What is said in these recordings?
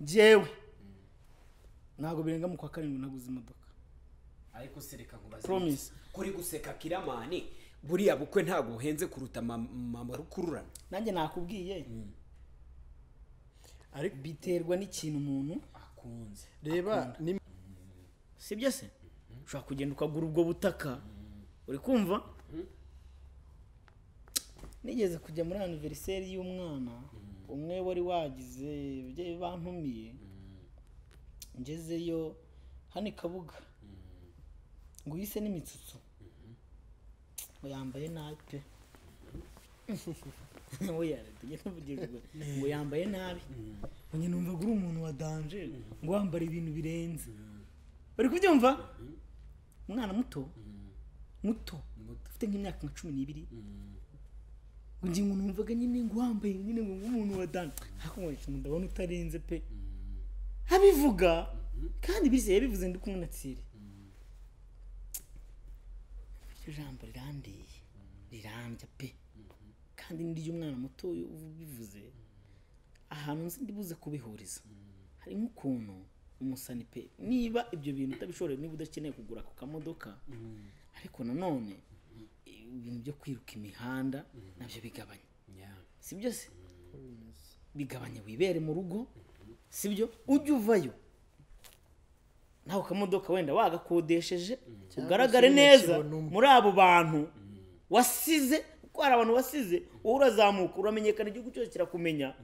njyewe ntabwo birenga mu kwa karindwi naguze imodoka ariko se reka nkubaze kuri guseka kiramani buriya bukwe ntabwo buhenze kuruta mama rukururana nanjye nakubwiye hmm. biterwa n'ikintu umuntu akunze reba hmm. sibyo se hmm. ushobora kugenda ukagura ubwo butaka uri kumva nigeze kujya muri aniveriseri y'umwana umwe wari wagize ababyeyi bantumiye mm-hmm. ngezeyo hano ikabuga mm-hmm. ngo uhise n'imitsutsu mm-hmm. ngo yambaye nabi pe ngo tujye tuvugirwa ngo yambaye nabi ngo numva ko uri umuntu wa danje ngo wambara ibintu birenze bari kubyumva umwana muto muto ufite nk'imyaka nka cumi n'ibiri undi muntu wumvaga nyine ngo wambaye nyine ngo nk'umuntu wa dani ariko ngo ndabona utarenze pe mm-hmm. abivuga mm-hmm. kandi bise yabivuze ndi kumwe na tsire mm-hmm. iryo jambo rirandeye rirambya pe kandi n'iry'umwana muto ubivuze ahantu nzi ndibuze kubihuriza harimo ukuntu umusani pe niba ibyo bintu utabishoboye niba udakeneye kugura ako kamodoka ariko nanone ibintu byo kwiruka imihanda mhm. nabyo bigabanya si byo se mm. bigabanya wibere mu rugo si byo ujya uvayo nawe akamodoka wenda wagakodesheje mm. ugaragare neza muri abo bantu mm. wasize kuko hari abantu wasize wowe urazamuka uramenyekana igihugu cyose kirakumenya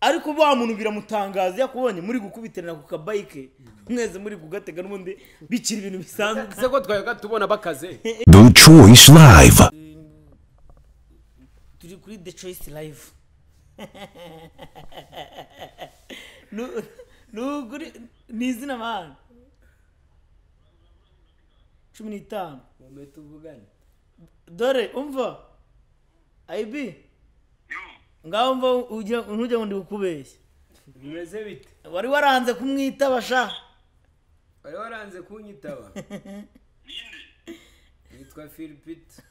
ariko ba muntu biramutangaza yakubonye muri gukubiterana ku kabayike mweze muri kugatega n'ubundi bikira ibintu bisanzwe se ko twari tubona bakaze Choice Live. Turi kuri The Choice Live. ni izina mana. Cumi n'itanu. Dore umva. IB. Ngaho mva ntujya ngo ndikubeshye. Bimeze bite? Wari waranze kumwitaba sha. Wari waranze kunyitaba. Ninde? yitwa filipita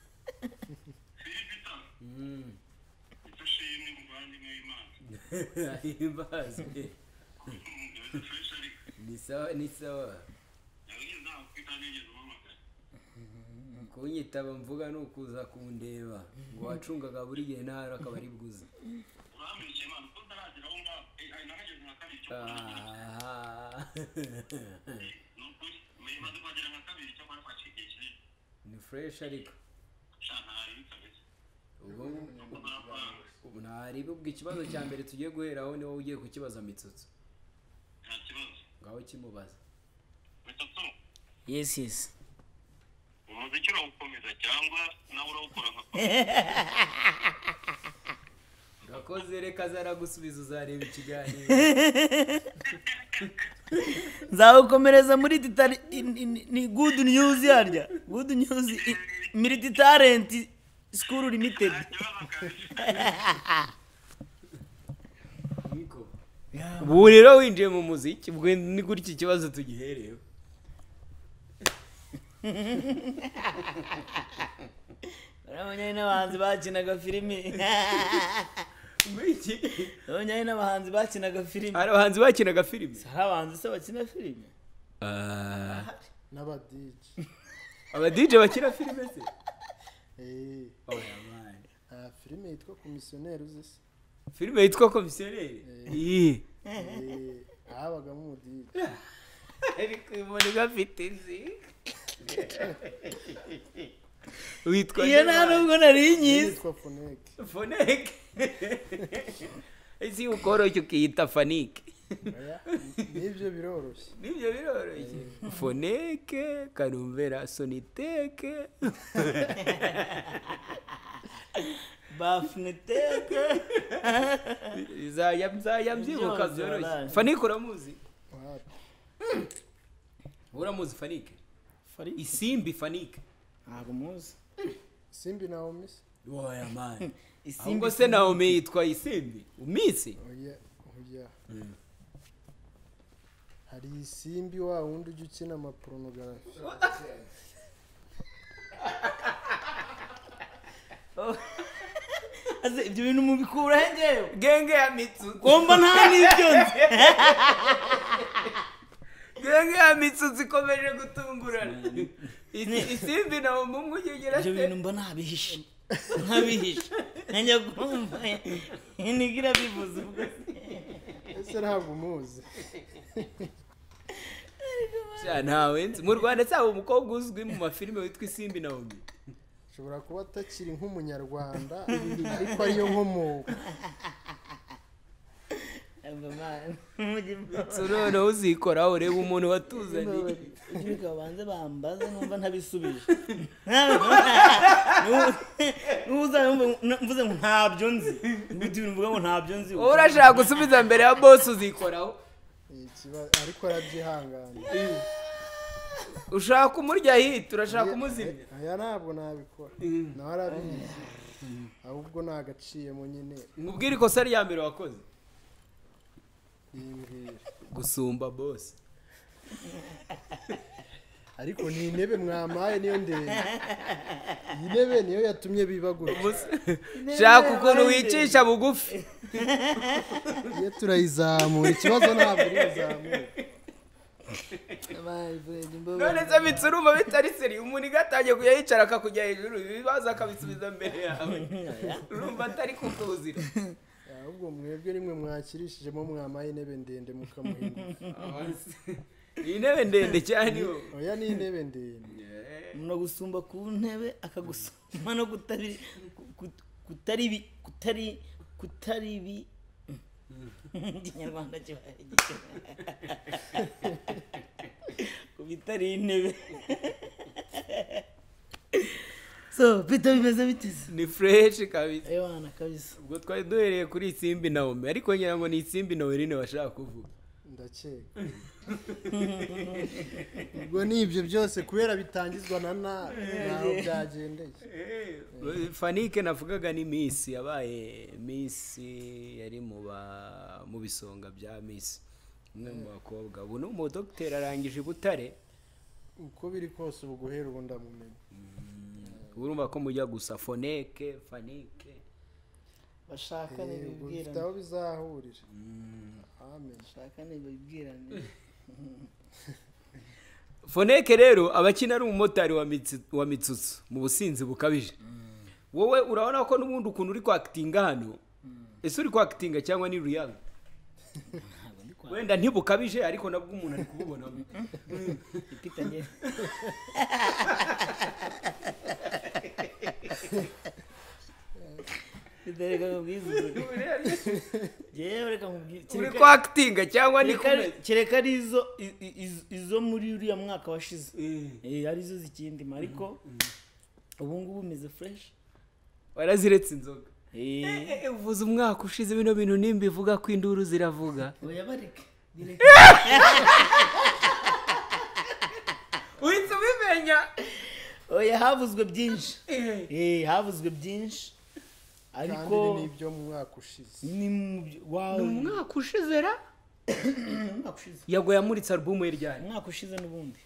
filipita mm. ushimwe muvandimwe w'imana himbazwe eh. mm, ni sawa ni sawa kunyitaba mvuga ni ukuza kundeba ngo wacungaga buri gihe ntara akaba ari bwuze fureshi ariko ubwo ikibazo cya mbere tugiye guheraho ni wowe ugiye kukibaza mitsutsu ngaho kimubaza yesi yesi umuziki urawukomeza cyangwa nawe urawukora nka wakoze reka zaragusubiza uzareba ikiganiro nzagukomereza muri titari ni gudu nyuzi harya gudu nyuzi miriti tarenti sikuru limitedi ubu rero winjiye mu muziki ni gutya ikibazo tugiherewe urabona n'abahanzi bakinaga filimi iki none n'abahanzi bakinaga filime hari abahanzi bakinaga filime hari abahanzi se bakina filime eh. n'abadije abadije bakina filime se eh. oh, ah, filime yitwa komisiyoneri uzi se filime yitwa komisiyoneri eh. habagamo umudije ariko iboneka afite izi witwa iyo nta nubwo nari nyizi foneke ese ukoroshye ukiyita fanike nibyo biroroshye nibyo biroroshye foneke karumbera soniteke bafuniteke bizajya mbyibuka byoroshye fanike uramuzi uramuzi fanike isimbi fanike ntago simbi na umisi wowe mani ahubwo se nawe umiyitwa isimbi umisi hari isimbi wa wundi ujya ukina amaporonografi ibyo bintu mubikura ngewe genge ya mitsuzi ngomba nta n'ibyo nzi genge ya mitsuzi ikomeje gutungurana isimbi na umwe ujya ati ibyo bintu mbona ntabihishe ntabihishe ntajya kumva inigi irabivuze ubwo ese ntabwo umuzi ntawenzi mu rwanda si umukobwa uzwi mu mafilime witwa isimbi na umwe ashobora kuba atakiri nk'umunyarwanda ariko ariyo nkomoka noneho uzikoraho urebe umuntu watuzaniye reka babanze bambaze numva ntabisubije mvuze ngo ntabyo nzi mvuga ngo ntabyo nzi urashaka gusubiza mbere ya bose uzikoraho ariko arabyihangana ushaka kumurya hita urashaka kumuzimya aya eh, eh, ntabwo nabikora mm. nawe arabizi ahubwo ni agaciyemo nyine mubwire ikosa rya mbere wakoze gusumba bose ariko ni intebe mwamaye niyo ndende iyi ntebe niyo yatumye bibagurira shaka ukuntu wicisha bugufi iyo turayizamura ikibazo ntabwo uri buzamure none se mitsi urumva bitari seri umuntu atangiye kujya yicara akakujya hejuru ibibazo akabisubiza mbere yawe urumva atari kukuzira ahubwo mwebwe rimwe mwakirishijemo mwamaye intebe ndende mukamuha ingufu ni intebe ndende cyane oya ni intebe ndende no gusumba ku ntebe akagusumba no kutari kutari kutari kutari bi mm. ikinyarwanda kibaye ku bitari intebe so bito bimeze biteze ni fureshi kabisa ewana eh, kabisa ubwo twari duhereye kuri isimbi na ome ariko ngira ngo ni isimbi na werine bashaka kuvuga ndakeka ubwo ni ibyo byose kubera bitangizwa na nabi byagendeye eh, fanike navugaga ni misi yabaye misi yari mu bisonga bya misi umwe mu bakobwa ubu ni umudogiteri arangije i uko biri kose ubu guhera ubu ndamumenye urumva ko mujya gusa foneke fanike bashaka eh, ntibibwirane aho bizahurira mm. bashaka ntibibwirane foneke rero abakina ari umumotari wa mitsutsu mu businzi bukabije mm. wowe urabona ko n'ubundi ukuntu uri kwakitinga hano mm. ese uri kwakitinga cyangwa ni riyali wenda ntibukabije ariko nabwo umuntu ari kububona dore kamubwize yewe reka mubwize uri kwa akitinga cyangwa ni kumenya kereka ari izo muri uriya mwaka washize mm. eh, zo zikindima ariko mm, mm. ubu ngubu umeze fureshi waraziretse inzoga eh. Eh, uvuze umwaka ushize bino bintu nimba ivuga ko induru ziravuga uyabareke uhita ubimenya oya havuzwe byinshi eh. Eh, havuzwe byinshi ariko ni ibyo mu mwaka ushize ni mu mwaka ushize ra yagoye amuritse alubumu ye ryari umwaka ushize n'ubundi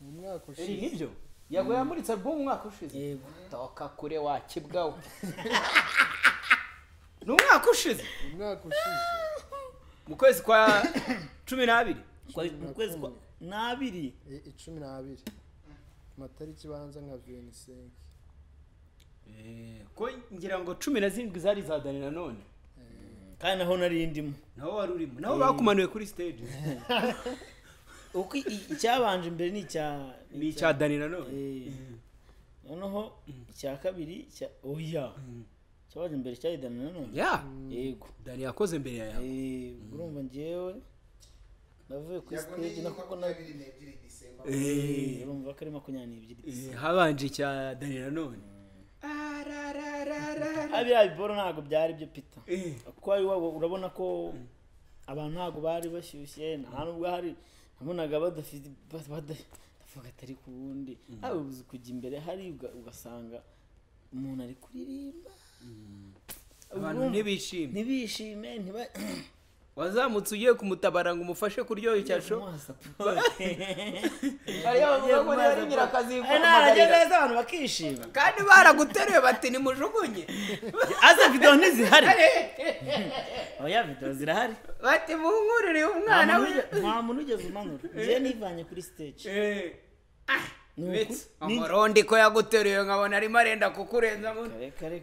mu mwaka ushize nibyo yagoye amuritse alubumu umwaka ushize hmm. eh, toka kure wakibwawe ni umwaka ushize umwaka ushize mu kwezi kwa cumi n'abiri mu kwezi kwa n'abiri icumi n'abiri amatariki ibanza nka viyenisenke ko ngira ngo cumi na zirindwi zari za dani nanone eh. kandi naho nari ndimo naho wari urimo naho bakumanuye kuri stage uko icyabanje imbere ni icya ni icya dani nanone eh. noneho icya kabiri cya oya mm. cyabaje imbere cya dani nanone yego dani yakoze mbere yawe eh, urumva ngewe navuye kuri stage na kuko eh. eh. urumva ko ari makumyabiri n'ebyiri eh, habanje icya dani nanone biriya biboro ntabwo byari byo pita kuko urabona ko abantu ntabwo bari bashyushye nta mm. nubwo hari nabonaga badafite badavuga atari ku wundi mm. haba ubuze kujya imbere hari ugasanga umuntu ari kuririmba mm. abantu ntibishime ntibishime wazamutse ugiye kumutabara ngo umufashe kuryoha icyasho hariyo bavuga ngo niba nyirakazi eh, ntaragenda neza abantu bakishima kandi baraguteruye bati nimujugunye aza videwo ntizihari oya oh, videwo zirahari bati muhungurire umwana we nta muntu ugeze umanura njyewe nivanye kuri stage eh. ah. umurundi ko yaguteruye nkabona arimo arenda kukurenza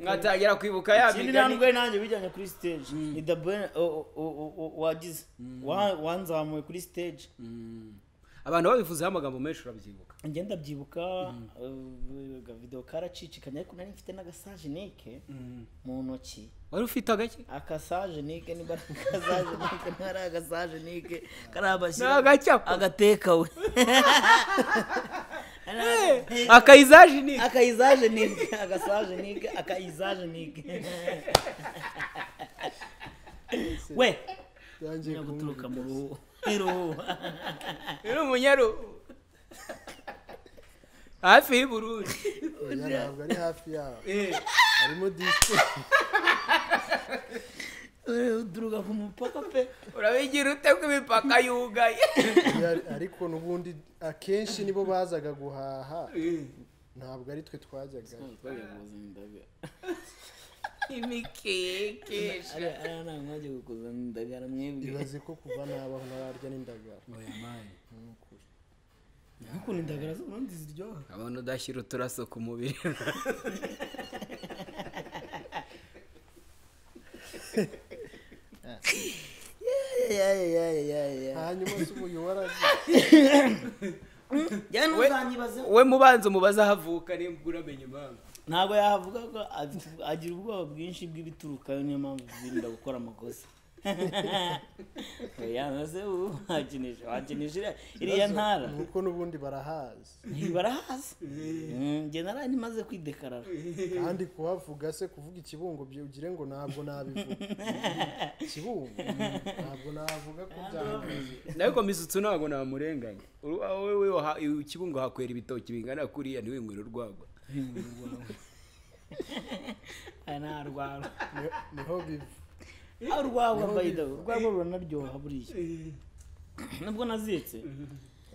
nkatangira kwibuka ya migani ikindi ntambwe nanjye bijyanye kuri stage mm. ni dabure wagize mm. wanzamuye kuri stage mm. abantu babivuzeho amagambo menshi urabyibuka ngenda ndabyibuka agavido eh, karacicikanye ariko nari mfite n'agasajenike mu ntoki wari ufite agake akasajenike niba ari akasajenike niba ari agasajenike kari agashyira agatekawe Eh! akayizajenike akayizajenike agasajenike akayizajenike we ngiye guturuka mu ruhu iruhu iri hafi y'uburundi ntabwo ari hafi yaho eh. harimo disike uturuka ku mupaka pe urabigira ute ko imipaka yugaye ariko n'ubundi akenshi nibo bazaga guhaha eh. ntabwo ari twe twajyaga imikeke ariya ntabwo mwajya gukuza indagara mwebwe ibaze ko kuva nabaho ntararya n'indagara oya mayi ntukunde indagara z'ubundi ziryoha abantu udashyira uturaso ku mubiri hanyuma se uyu warazi we mubanza umubaze ahavuka nimba uramenye impamvu ntabwo yahavuga ko agira ubwoba bwinshi bw'ibiturukayo niyo mpamvu birinda gukora amakosa yamaze ubu wakinije wakinije iriya ntara kuko n'ubundi barahazi barahazi eh. mm, njye narari nimaze kwidekarara eh. kandi kuhavuga se kuvuga ikibungo ugire ngo ntabwo nabivuga ikibungo ntabwo navuga ko byahaze ariko misutsu ntabwo namurenganya wowe ikibungo hakwera ibitoki bingana kuriya ntiwinywere urwagwa nta rwara niho biva urwagwa eh? mbayidaho urwagwa ruranaryoha eh? buriya eh. nubwo naziritse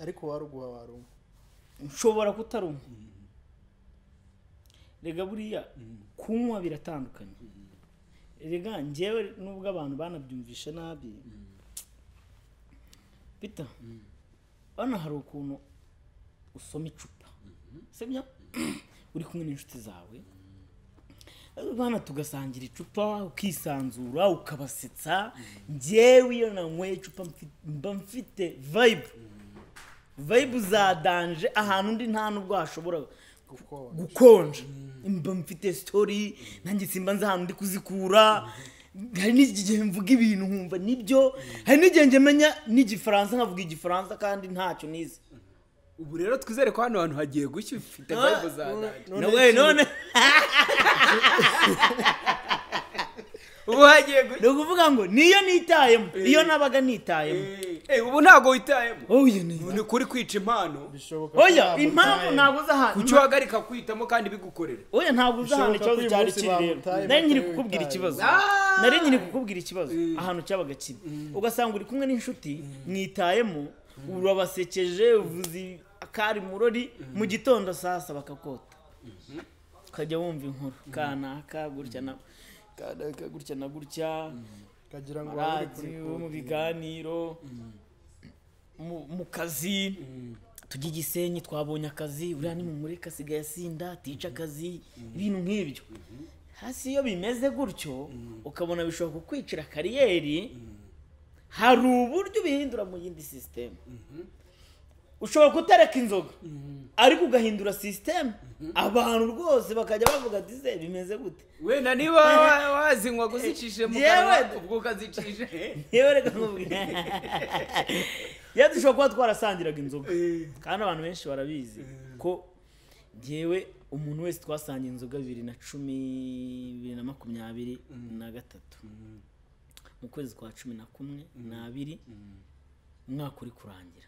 ariko warugwa waruma nshobora kutaruma rega buriya kunywa biratandukanye rega ngewe nubwo abantu banabyumvisha nabi bita hano hari ukuntu usoma icupa mm-hmm. sibyo uri kumwe n'inshuti zawe bana tugasangira icupa ukisanzura ukabasetsa ngewe iyo nanyweye icupa mba mfite vayibu vayibu zadanje ahantu undi nta n'ubwo hashobora gukonja mba mfite sitori nanjye simba nzi ahantu ndi kuzikura hari n'igihe mvuga ibintu nkumva nibyo hari n'igihe njya menya n'igifaransa nkavuga igifaransa kandi ntacyo nize ubu rero twizere ko hano hantu hagiye gushya ufite vibe ah, za none none ubu hagiye gushya ni ukuvuga ngo niyo nitayemo eh. iyo nabaga nitayemo eh. Eh, ubu ntabwo witayemo oh, ni kuri kwica impano oya oh, impamvu ntabwo uzi ahantu kuki uhagarika kwitamo kandi bigukorera oya oh, ntabwo uzi ahantu ikibazo cyari kiri rero nari nyiri kukubwira ikibazo ah! nari nyiri kukubwira ikibazo ahantu cyabaga kiri mm. ugasanga uri kumwe n'inshuti mm. mwitayemo mm. urabasekeje uvuze akari murori mu gitondo sasa bakakota ukajya wumva inkuru kanaka gutya na kanaka gutya na gutya radiyo mu biganiro mu kazi tujya igisenyi twabonye akazi uriya ni mu mureka asigaye asinda atica akazi ibintu nk'ibyo hasi iyo bimeze gutyo ukabona bishobora kukwicira kariyeri hari uburyo ubihindura mu yindi sisitemu ushobora gutereka inzoga mhm. ariko ugahindura sisiteme mhm. abantu rwose bakajya bavuga ati se bimeze gute wenda niba wazinywa kuzicishe mu kanwa ubwo ukazicisha yewe reka nkubwire yewe dushobora kuba twarasangiraga inzoga eh. kandi abantu benshi barabizi eh. ko yewe umuntu wese twasangiye inzoga bibiri na cumi bibiri na makumyabiri mm. na gatatu mm. mu kwezi kwa cumi na kumwe mm. n'abiri umwaka uri kurangira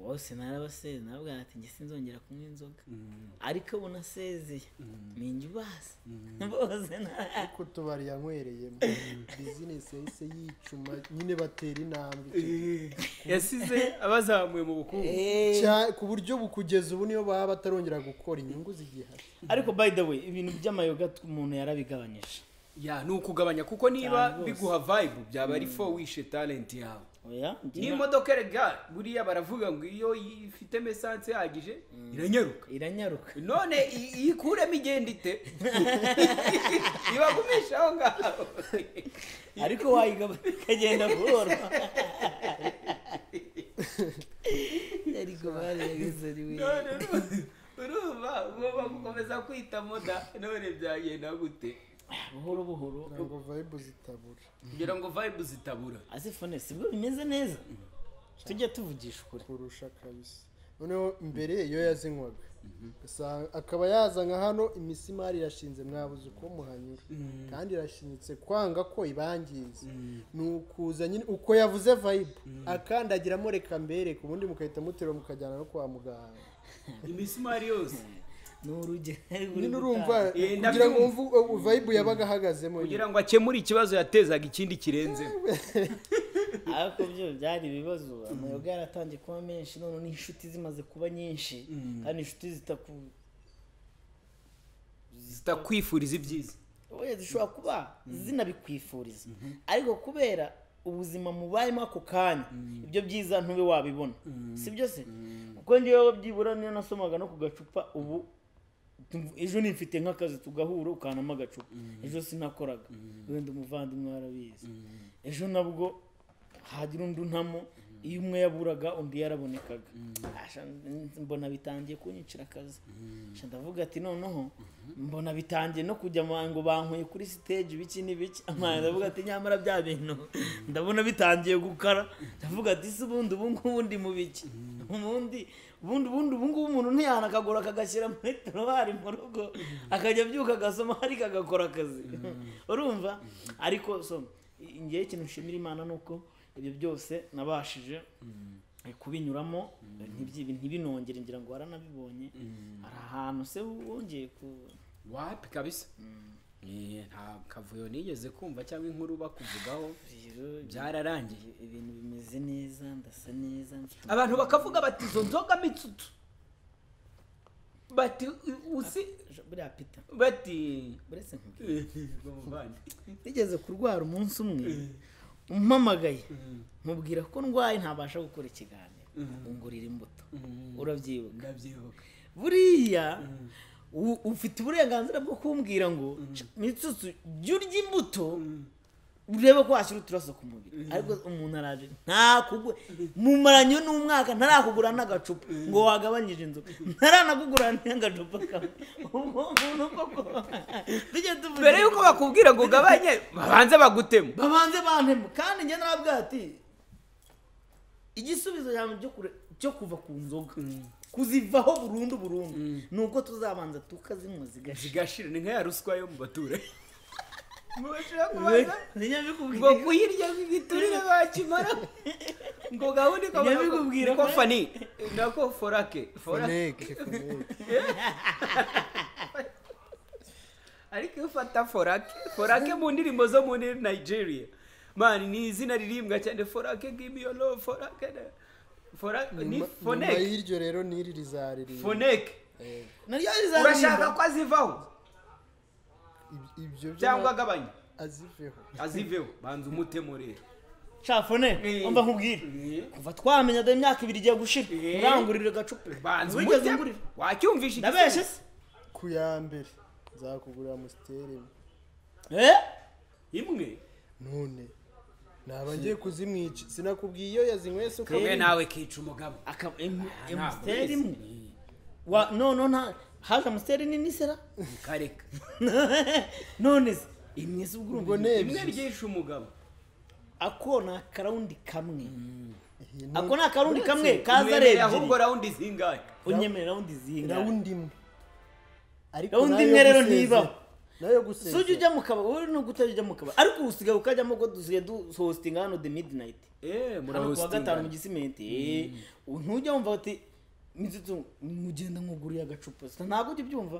wose narabaseze nababwira ati njye sinzongera kunywa inzoga mm. ariko abona asezeye mm. ninjye ubazi mm. bose ariko utubari yanywereyemo bizinesi yahise yicuma nyine batera intambwe eh. yasize abazamuye mu bukungu eh. ku buryo bukugeza ubu niyo baba batarongera gukora inyungu zigihari ariko by the way ibintu by'amayoga umuntu yarabigabanyije ya ni ukugabanya kuko niba biguha vibe byaba ari fo wishe talent yawe n’imodoka modoka buriya baravuga ngo iyo ifite mesanse ihagije iranyaruka iranyaruka none iyikuremo igenda ite ibagumisha aho ngaho ariko wayigabanya ikagenda buhoro ariko bariyageze ari urumva ugomba gukomeza kwita moda none byagenda gute buhoro buhoro ngo vibe zitabura kugira ngo vibe zitabura azifone sibwo bimeze neza mm-hmm. tujya tuvugisha ukuri kurusha kabisa noneho mbere iyo mm-hmm. yazinywaga mm-hmm. akaba yazana hano imisimari irashinze mwabuze uko muhanyura kandi irashinyitse kwanga ko ibangiza ni ukuza nyine uko yavuze vayibu akandagiramo reka mbere ku bundi mugahita mutera mukajyana no kwa muganga imisimari yose ni urugero eh, nyine kugira ngo wumve vayibu yabaga ahagazemo kugira ngo akemure ikibazo yatezaga ikindi kirenze ariko byo byari ibibazo amayoga yaratangiye kuba menshi none n'inshuti zimaze kuba nyinshi mm. kandi inshuti zitakwifuriza ibyiza zishobora kuba mm. zinabikwifuriza mm-hmm. ariko kubera ubuzima mubayemo ako kanya mm. ibyo byiza ntube wabibona si byo se kuko ngewe byibura niyo nasomaga no ku gacupa ubu ejo nimfite nk'akazi tugahura ukanamo agacupa mhm. ejo sinakoraga mhm. wenda umuvandimwe warabizi mhm. ejo nabwo hagira undi unamo iyo umwe yaburaga undi yarabonekaga mbona bitangiye kunyicira akazi ndavuga ati noneho mbona bitangiye no kujya ngo bankuye kuri siteji ibiki n'ibiki ndavuga ati nyamara bya bintu ndabona bitangiye gukara ndavuga ati si ubundi ubu ngubu ndi mu biki ubundi ubundi ubundi ubu umuntu ntiyahana akaguru akagashyira muri dorowari mu rugo akajya abyuka agasoma ariko agakora akazi mm. urumva ariko ngewe ikintu nshimira imana ni uko ibyo byose nabashije mm. eh, kubinyuramo eh, mm. ntibinongere ngira ngo waranabibonye hari ahantu se wongeye ku wapi kabisa nta kavuyo nigeze kumva cyangwa inkuru bakuvugaho byararangiye ibintu bimeze neza ndasa neza abantu bakavuga bati izo nzoga mitsutu bati usi ah, buriya pita bati buretse nigeze kurwara umunsi umwe umpamagaye mubwira ko ndwaye ntabasha gukora ikiganiro ngurira imbuto urabyibuka buriya ufite uburenganzira bwo kumbwira ngo mm. mitsutsu jya urya imbuto mm. urebe ko washyira uturaso ku mubiri mm. ariko umuntu araje ntakugura mumaranye n'umwaka ntarakugura n'agacupa ngo wagabanyije inzoga ntaranakugura n'agacupa kamwe umuntu koko tujye tuvuga mbere yuko bakubwira ngo ugabanye babanze bagutemo babanze bantemo kandi njye narabwira ati igisubizo cyo kuva ku nzoga kuzivaho burundu burundu mm. ni nuko tuzabanza tukazinywa zigashira ni nkaya ruswa yo mu baturanyi ngo kuyirya biturire bakimara ngo gahunda ikaba ko fani nako forake forake ariko iyo ufata forake forake mu ndirimbo zo muri nigeria mani ni izina ririmbwa cyane forake gimiyo lo forake nyuma y'iryo rero n'iri rizaririye foneke urashaka ko azivaho ibyo cyangwa agabanya aziveho aziveho banza umutemo rero cafone umva nkubwire kuva twamenya dore imyaka ibiri igiye gushira urangurira agacupa banza wigeze ngurira wacyumvisha ku ya mbere nzakugurira amusiteri imwe eh? imwe none naba ngiye kuzimwica sinakubwiye iyo yazinyweye se ukabona nawe kica umugabo amusiteri imwe none nta haje amusiteri nini sera kareka none se imwe se ubwo urumva imwe ryishe umugabo ako ni akarawundi kamwe ako ni akarundi kamwe mm. kaza arebye ahubwo rawundi zingahe unyemera rawundi zingahe rawundi imwe rawundi imwe rero ntibaho nayo gusesa sujya ujya mu kabari wowe nubwo utajya ujya mu kabari ariko usigaye ukajyamo ko dusigaye duhostinga hano the midnight eh murahostinga kuwa gatanu mu gisimenti mm. eh, ntujya wumva ati mizitsu mugenda nkuguriye agacupa ntabwo ujya ubyumva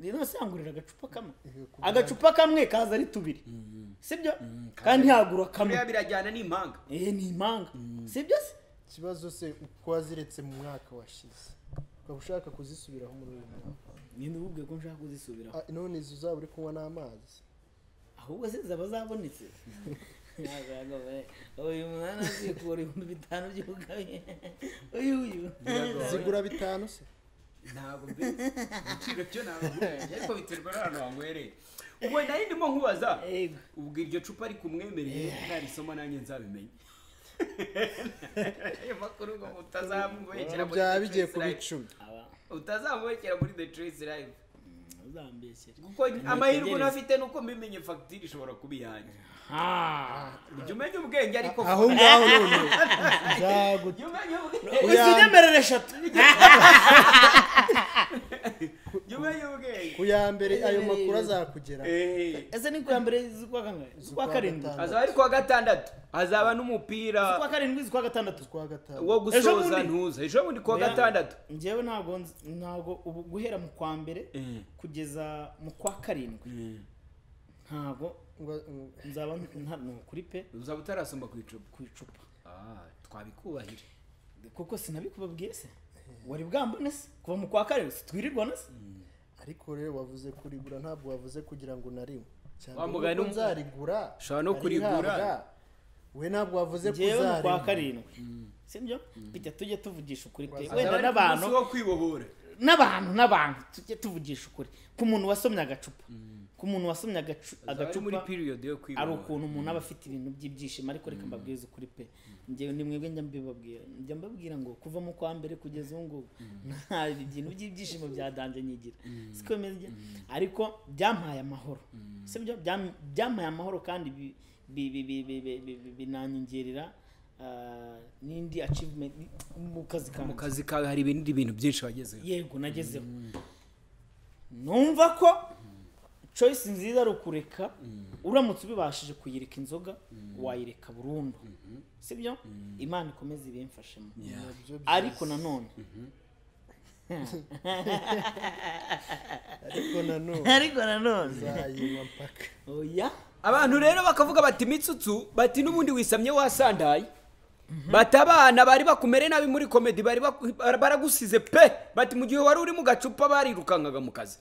rero mhm. sangurira agacupa kamwe eh, agacupa kamwe kaza ari tubiri mm, mm. sibyo kandi ntihagura kamwe birajyana n'impanga eh n'impanga sibyo se ikibazo se uko waziretse mu mwaka washize ukaba ushaka kuzisubiraho muri uyu mwaka ngende ko nshaka kuzisubiraho ah, none izi uzaba uri kunywa n'amazi ahubwo se zaba zabonetse uyu mwana zikura ibihumbi bitanu by'ugaye uyu uyu zigura bitanu se ntabwo mbe igiciro cyo ntabwo ariko biterwa n'abantu banywereye ubwo nari ndimo nkubaza ubwo iryo cupa ariko umwemereye eh. ntarisoma nanjye nzabimenye ayo makuru ngo mutazamubekera byaba bigiye kuba icumi utazamubekera muri the trace live mm, kuko amahirwe unafite nuko mbimenye fagitire ishobora kuba iyanjye jya umenya ubwenge ariko aho ngaho rero jya umenya ubwenge izigemerere eshatu jya y'ubwenge ku ya mbere eh, ayo makuru azakugera eh. ese ni ku mbere z'ukwa kangahe z'ukwa karindwi azaba ari kuwa gatandatu azaba n'umupira z'ukwa karindwi z'ukwa gatandatu wo gusoza ntuza ejo bundi kuwa gatandatu ngewe ntabwo ntabwo ubu guhera mu kwa mbere eh. kugeza mu kwa karindwi ntabwo nzaba kuri pe uzaba utarasomba ku icupa ku icupa ah, twabikubahire kuko sinabikubabwiye se wari bwambone se kuva mu kwa kane twirirwana se mm. ariko rero wavuze kurigura ntabwo wavuze kugira ngo unariwe cyangwa ngo nzarigura ushobora no kurigura we ntabwo wavuze kuzarigura mu kwa karindwi mm. si byo mm. tujya tujye tuvugisha ukuri pe wenda n'abantu n'abantu n'abantu tujye tuvugisha ukuri ku muntu wasomye agacupa ku muntu wasomye agacupa ari ukuntu umuntu aba mm. afite ibintu by'ibyishimo ariko reka mm. mbabwirize ukuri pe mm. ngewe ni mwebwe njya mbibabwira njya mbabwira ngo kuva mu kwa mbere kugeza ubu ngubu nta bintu by'ibyishimo byadanze nyigira siko bimeze ariko byampaye amahoro sibyo byampaye amahoro kandi binanyongerera ah, n'indi achievement mu kazi kawe mu kazi kawe hari ibindi bintu byinshi wagezeho yego nagezeho numva ko choice nziza ari ukureka mm. uramutse ubibashije kuyireka inzoga mm. wayireka burundu mm-hmm. sibyo mm. imana ikomeza ibimfashemo ariko nanone mm-hmm. ariko nanone ariko nanone oya abantu rero bakavuga bati mitsutsu bati n'ubundi wisamye wasandaye mhm. bati abana bari bakumere nabi muri komedi bari baragusize pe bati mu gihe wari uri mu gacupa barirukankaga mu kazi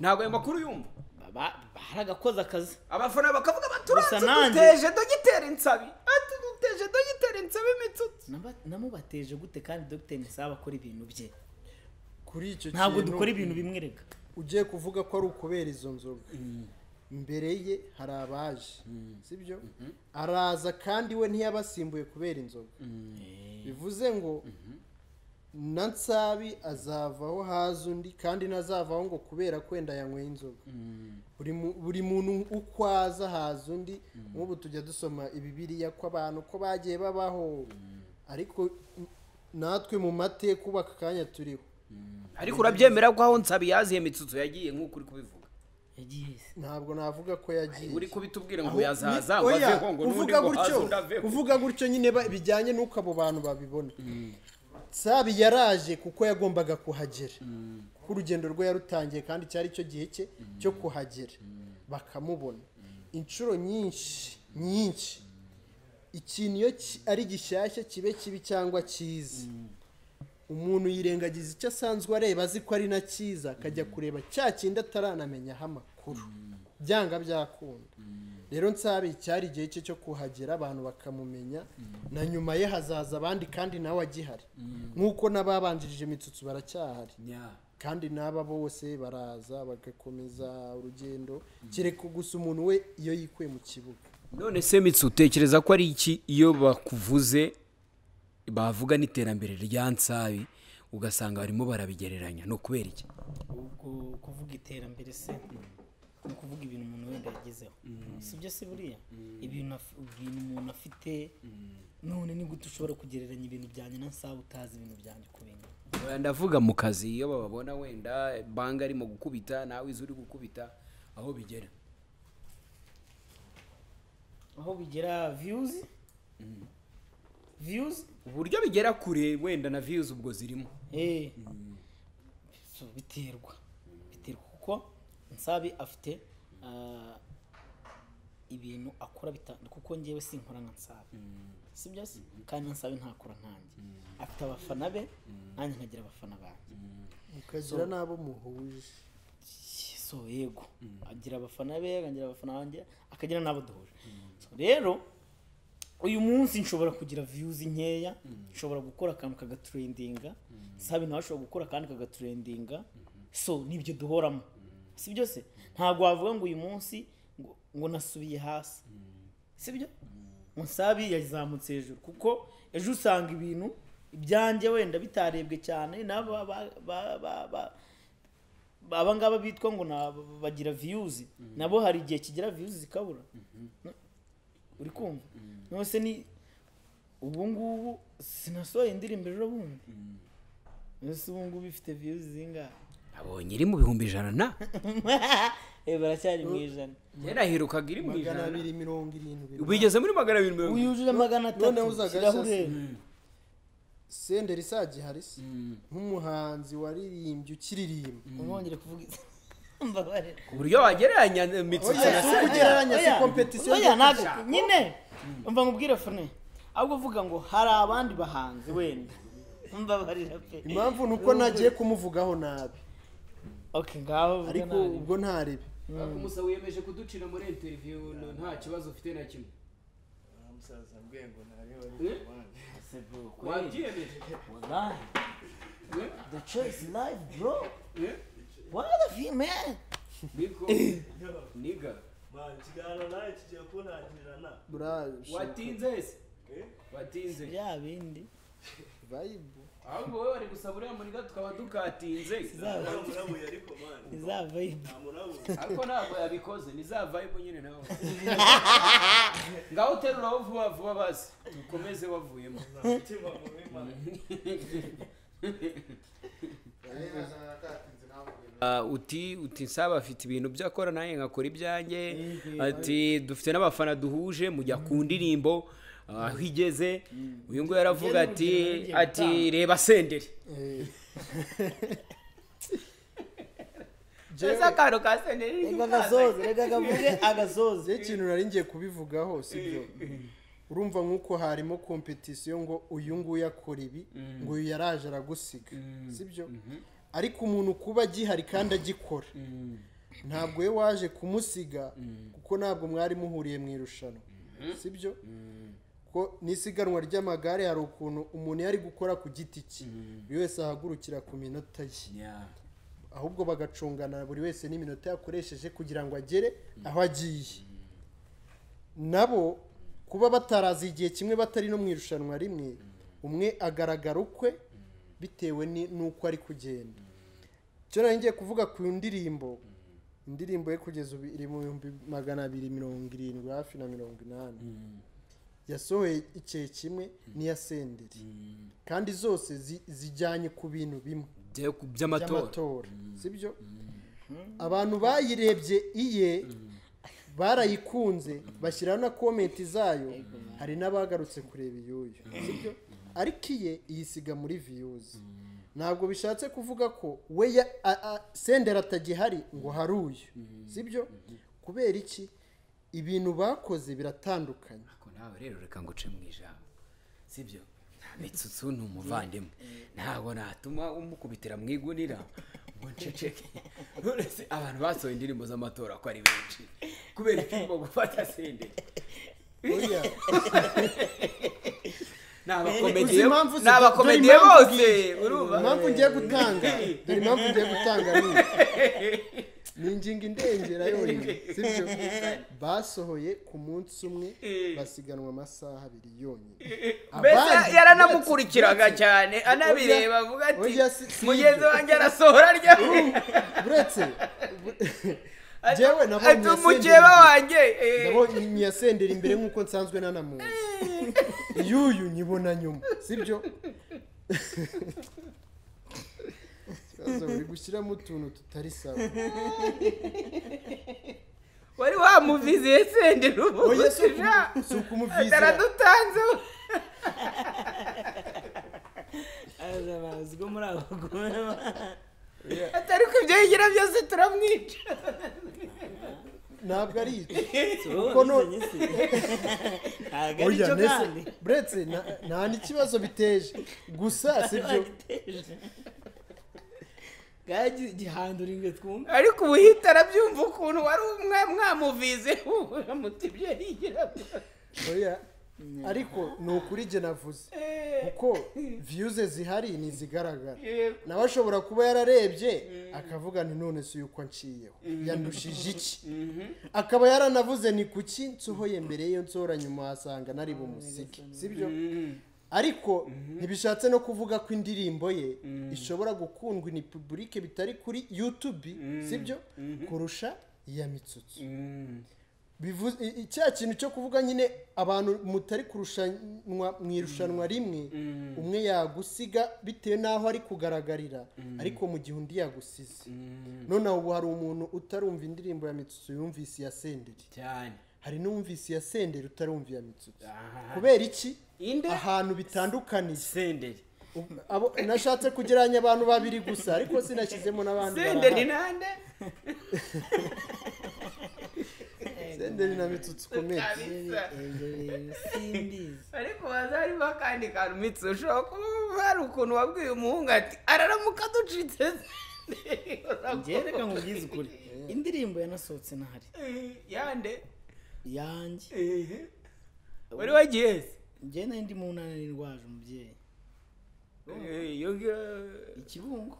ntabwo ayo makuru yumva hari akazi abafana bakavuga baturanze duteje dogiteri nsabi duteje dogiteri nsabi imitsutsi namubateje gute kandi dogiteri nsabi akora ibintu bye kuri icyo kintu ntabwo dukora ibintu bimwe reka ugiye kuvuga ko ari ukubera izo nzoga imbere mm. ye hari abaje mm. sibyo mm-hmm. araza kandi we ntiyabasimbuye kubera inzoga mm. eh. bivuze ngo mm-hmm. na nsabi azavaho haza undi kandi ntazavaho ngo kubera kwenda yanyweye inzoga mm. buri muntu uko aza haza undi mm. nk'ubu tujya dusoma ibibiriya ko abantu ko bagiye babaho mm. ariko natwe mu mateka ubu aka kanya turiho ariko urabyemera ko aho nsabi yaziye mitsutso yagiye nk'uko uri kubivuga ntabwo navuga ko yagiye uri kubitubwira ngo yazaza ngo ave ngo n'undi ngo haza undi ave uvuga gutyo nyine bijyanye n'uko abo bantu babibona sabi yaraje kuko yagombaga kuhagera mm. kuko urugendo rwe yarutangiye kandi cyari cyo gihe cye mm. cyo kuhagera mm. bakamubona inshuro nyinshi nyinshi ikintu iyo ari gishyashya kibe kibi cyangwa cyiza umuntu yirengagiza icyo asanzwe areba azi ko ari na cyiza akajya kureba cya kindi ataranamenya amakuru byanga byakunda rero nsabe cyari igihe cye cyo kuhagera abantu bakamumenya mm. na nyuma ye hazaza abandi kandi nawe agihari mm. nk'uko n'ababanjirije imitsutsu baracyahari kandi n'aba bose baraza bagakomeza urugendo mm. kereka gusa umuntu we iyo yikuye mu kibuga none se mitsi utekereza ko ari iki iyo bakuvuze bavuga n'iterambere rya nsabi ugasanga barimo barabigereranya ni ukubera iki kuvuga iterambere se ni ukuvuga ibintu umuntu wenda yagezeho mm. si byo se buriya mm. ibintu umuntu afite mm. none ni gute ushobora kugereranya ibintu byanjye na sawa utazi ibintu byanjye uko bingana ndavuga mu kazi iyo bababona wenda banga arimo gukubita nawe izi uri gukubita aho bigera aho bigera viyuzi viyuzi uburyo bigera kure wenda na viyuzi ubwo zirimo eh. biterwa biterwa kuko nsabi afite ah, ibintu akora kuko ngewe sinkora nka nsabi mm. sibyo si kandi nsabi ntakora nkanjye mm. afite abafana be mm. nanjye nkagira abafana banjye mukagira n'abo muhuje so yego agira abafana be akagira abafana banjye akagira n'abo duhuje rero uyu munsi nshobora kugira viyuzi nkeya nshobora gukora akantu kagaturendinga nsabi nawe ashobora gukora akandi kagaturendinga mm-hmm. so nibyo duhoramo si byo se ntabwo wavuga ngo uyu munsi ngo nasubiye hasi si byo musabi yazamutse hejuru kuko ejo usanga ibintu ibyanjye wenda bitarebwe cyane n'aba aba ngaba bitwa ngo bagira viyuzi mm-hmm. nabo hari igihe kigira viyuzi zikabura mm-hmm. uri kumva nose ni ubu ngubu sinasohoye indirimbo ejo bundi mbese mm-hmm. ubu ngubu ifite viyuzi zingahe abonye iri mu bihumbi ijana na baracyari mu ijana yarahirukaga iri mu ijana magana abiri mirongo irindwi ubigeze muri magana abiri mirongo irindwi uyujuje magana atatu kirahure senderi sagi se nk'umuhanzi waririmbye ukiririmba umwongere mm. kuvuga ku buryo wagereranya mitsitsi na sage nyine umva nkubwire fune ahubwo uvuga ngo hari abandi bahanzi wenda mbabarira pe impamvu ni uko nagiye kumuvugaho nabi okay ngaho ariko ubwo ntarebe musa wiyemeje kuducira muri interview nta kibazo ufite na kimwe umusaza mbwiye ngo eh? wabyiyemeje eh? the choice life bro eh? what niko niga nawe kigiye watinze watinze ya bindi ahubwo wowe bari gusaba uriya muriro tukaba dukatinze iza vibe ariko ntabwo yabikoze ni za vibe nyine nawe ngaho uterura vuba vuba basi dukomeze wavuyemo uh, uti uti nsaba afite ibintu byo akora nanjye nkakora ibyanjye ati dufite n'abafana duhuje mujya ku ndirimbo aho igeze mm. uyu nguyu aravuga ati ati reba senderi mbese eh. akantu ka senderi reka agasozi reka kavuge agasozi ikintu nari ngiye kubivugaho si byo urumva nk'uko harimo kompetisiyo ngo uyu nguyu akora ibi mm. ngo uyu yaraje aragusiga mm. si byo mm-hmm. ariko umuntu kuba agihari kandi agikora ntabwo we waje kumusiga kuko ntabwo mwari muhuriye mu irushanwa mm-hmm. si byo ko n'isiganwa ry'amagare hari ukuntu umuntu yari gukora ku giti cye mm. buri wese ahagurukira ku minota ye ahubwo bagacungana buri wese n'iminota yakoresheje kugira ngo agere mm. aho agiye mm. nabo kuba batarazi igihe kimwe batari no mu irushanwa rimwe umwe agaragara ukwe bitewe n'uko ari kugenda icyo nari ngiye kuvuga ku ndirimbo indirimbo ye kugeza ubu iri mu bihumbi magana abiri mirongo irindwi hafi na mirongo inani yasohoye icyeyi kimwe n'iya senderi mm. kandi zose zijyanye ku bintu bimwe by'amatora mm. sibyo mm. abantu bayirebye iye barayikunze bashyiraho na komenti zayo hari n'abagarutse kureba iyuyu sibyo ariko iye iyisiga muri viyuzi ntabwo bishatse kuvuga ko we sendera atagihari ngo hari uyu sibyo kubera iki ibintu bakoze biratandukanye nawe rero reka ngo uce mu ijambo sibyo mitsutsu ni umuvandimwe ntabwo natuma umukubitira mu igunira ngo nceceke uretse abantu basohoye indirimbo z'amatora ko ari benshi kubera icyuma gufata senderi ni abakomediye bose impamvu ngiye gutanga dore impamvu ngiye gutanga ni ni ingingo indengera yonyine sibyo basohoye ku munsi umwe eh. basiganwa amasaha abiri yonyine eh, eh, mbese yaranamukurikiraga cyane anabireba avuga ati mugezi wanjye arasohora rya uh, uretse umukeba wanjye nyiyasendera imbere nk'uko nsanzwe nanamuzi yuyu nyibona nyuma sibyo kaza uri gushyiramo utuntu tutari sawa wari wamuviziye sendera ubu oh, si ukumuvizira aza bazi ko muri abo atari ko ibyo yigira byose turamwica ntabwo ari icyo kuko none ari icyo kandi buretse nta n'ikibazo biteje gusa si byo bwagize igihandura twumva ariko ubu uhita arabyumva ukuntu wari umwe mwamuvize uramuta ibyo yigira ariko ni ukuri jye navuze eh. kuko viyuze zihari ntizigaragara nawe ashobora kuba yararebye mm. akavuga ni none si yuko nciyeho mm-hmm. yandushije iki mm-hmm. akaba yaranavuze ni kuki nsohoye mbere yo nsora nyuma wasanga nari bumusike sibyo mm. ariko mhm. ntibishatse no kuvuga ko indirimbo ye mhm. ishobora gukundwa ni pubulike bitari kuri yutube mhm. sibyo kurusha iya mitsutsu cya kintu cyo kuvuga nyine abantu mutari kurushanwa mu irushanwa rimwe umwe yagusiga bitewe n'aho ari kugaragarira ariko mu gihe undi yagusize noneho ubu hari umuntu utarumva indirimbo ya mitsutsu yumvise iya senderi cyane hari numvise ya senderi utarumva iya kubera iki ahantu bitandukanye senderi nashatse kugereranya abantu babiri gusa ariko sinashyizemo n'abandi senderi nande senderi na mitsutsi ukomeye ariko waza harimo akandi kantu mitsutsi ushobora kuba hari ukuntu wabwiye umuhungu ati araramuka ducitse njye reka nkubwize ukuri indirimbo yanasohotse ntahari eh, yande yanjye wari wagiye njye nari ndi mu ntara umubyeyi ikibungo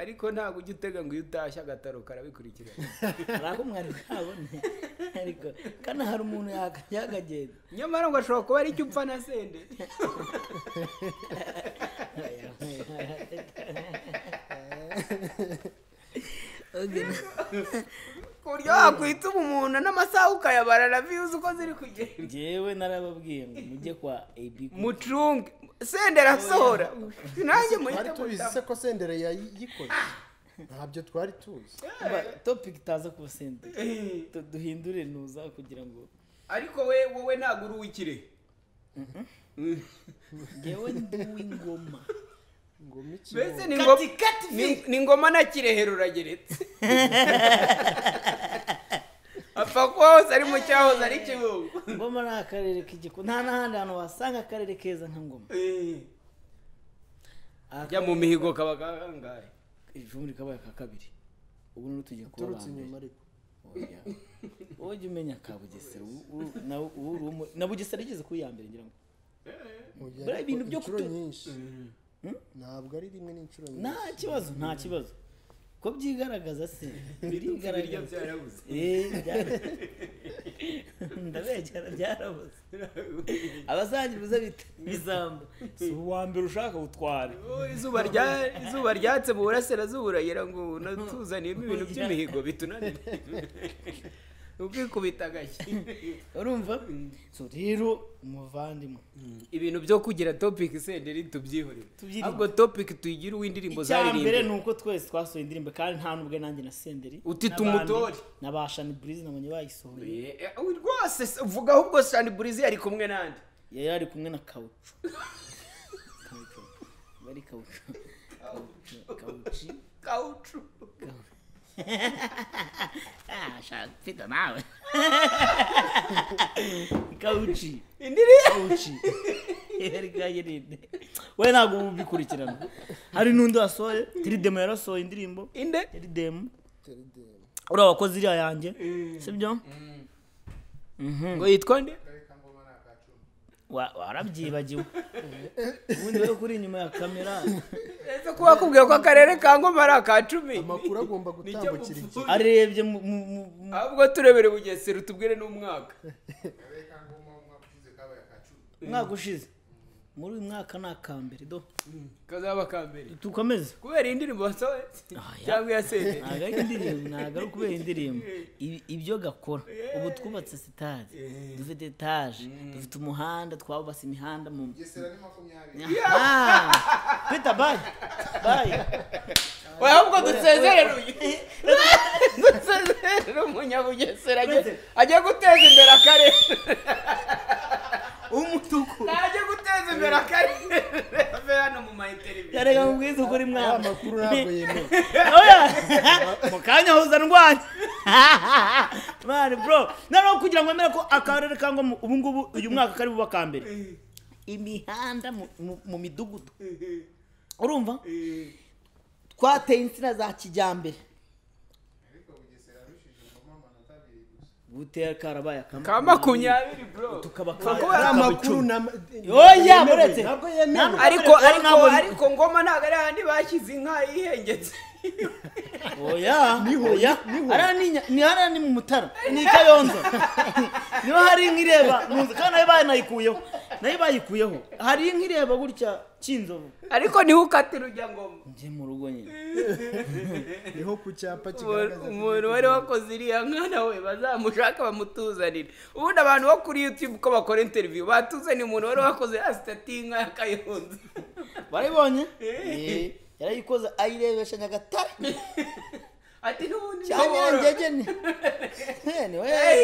ariko ntabwo ujya utega ngo iyo utashye agataro karabikurikira ariko mwari kabone ariko kana hari umuntu yakagenda nyamara ngo ashobora kuba ari icyo upfa na sende buryo wakwituma umuntu n'amasaha ukayabara na viyuzi uko ziri kugenda ngewe narababwiye ngo mujye kwa ebi mucunge sendera oh, asohora nanjye muhita tubizi se ko sendera yayikoze ntabyo twari tuzi topiki itaza kuba sendera eh. duhindure ntuza kugira ngo ariko we wowe ntabwo uri uw'ikire ngewe mm-hmm. ndi mbese ni ngoma na kirehero urageretse apfa kuba ari mu cyahoze ari kibuga ngoma ari akarere k'igikoni nta n'ahandi hantu wasanga akarere keza nka ngoma eh. ajya mu mihigo kaba kangahe ijumba rikabaye aka kabiri ubu ni tugiye kuba ba ujya umenya ka bugesera na bugesera igeze ku ya mbere ngira ngo buriya ibintu byo kutu eh. hmm? ntabwo ari rimwe n'inshuro nyinshi nta kibazo nta kibazo ko byigaragaza se birigaragaza eh, ndabegera byarabuze abazangiriza bizamba si uwa mbere ushaka butware izuba ryatse mu burasirazuba uragira ngo unatuzaniyemo ibintu by'imihigo bitunaniye ubwikubita agashyi urumva rero umuvandimwe mm. ibintu byo kugira topiki senderi tubyihorere ahubwo topiki tuyigire uw'indirimbo zaririmbwe mbere ni uko twese twasohoye indirimbo kandi nta n'ubwe nanjye na senderi uti tumutore na ba shani burizi nabonye bayisohoye eh, eh, rwose vuga ahubwo shani yari kumwe nande yari ari kumwe na kawucu bari kawucu kawucu kawucu عشان كده معاه kawuci indiri kawuci yari ninde we ntabwo ubu ubikurikirana hari n'undi wasohoye tiridemo yarasohoye indirimbo inde tiridemo uriya wakoze iriya yanjye sibyo ngo yitwa nde warabyibagiwe ubundi wowe kuri inyuma ya kamera ese kuba kubwira ko akarere ka ngoma ari aka cumi amakuru agomba gutambukira igihe arebye ahubwo turebere bugesera utubwire n'umwaka umwaka ushize muri uyu mwaka ni akambere do hmm, kazaba akambere tukomeze kubera iyi ndirimbo ah, cyangwa iyaseze ntabwo ari indirimbo ntabwo indirimbo ibyo gakora eh. ubu twubatse sitade eh. dufite etaje hmm. dufite umuhanda twabase imihanda mu gesera bayi bayi ahubwo dusezerere umunyabugesera agiye guteza imbere akarere umutuku ntajya guteza imbere eh. akarere hano mu mayiteri yarega ngo ubwize ukuri mwana amakuru ntabwo yemewe mu kanya huza ndwanya mani bro noneho kugira ngo wemere ko akarere kangwa ubu ngubu uyu mwaka kari buba ka mbere eh. imihanda mu midugudu eh. urumva twateye insina za kijyambere gutera karabaye ka makumyabiri bro tukaba amakuru oya muretse ariko ariko ariko ngoma ntabwo ari ahandi bashyize inka ihengetse oya oya ni hariya ni mu mutara ni i niba hari inka ireba kandi nayo banayikuyeho nayo bayikuyeho hari inka ireba gutya cy'inzovu ariko niho ukatira ujya ngoma njye mu rugo nyine niho ku cyapa kigaragaza umuntu wari wakoze iriya nka nawe bazamushaka bamutuzanire ubundi abantu bo kuri yutube uko bakora interiviyu batuzaniye umuntu wari wakoze asitati ya yakayihunze barayibonye eh. eh, yarayikoze ayirebesha nyagatare ati n'ubundi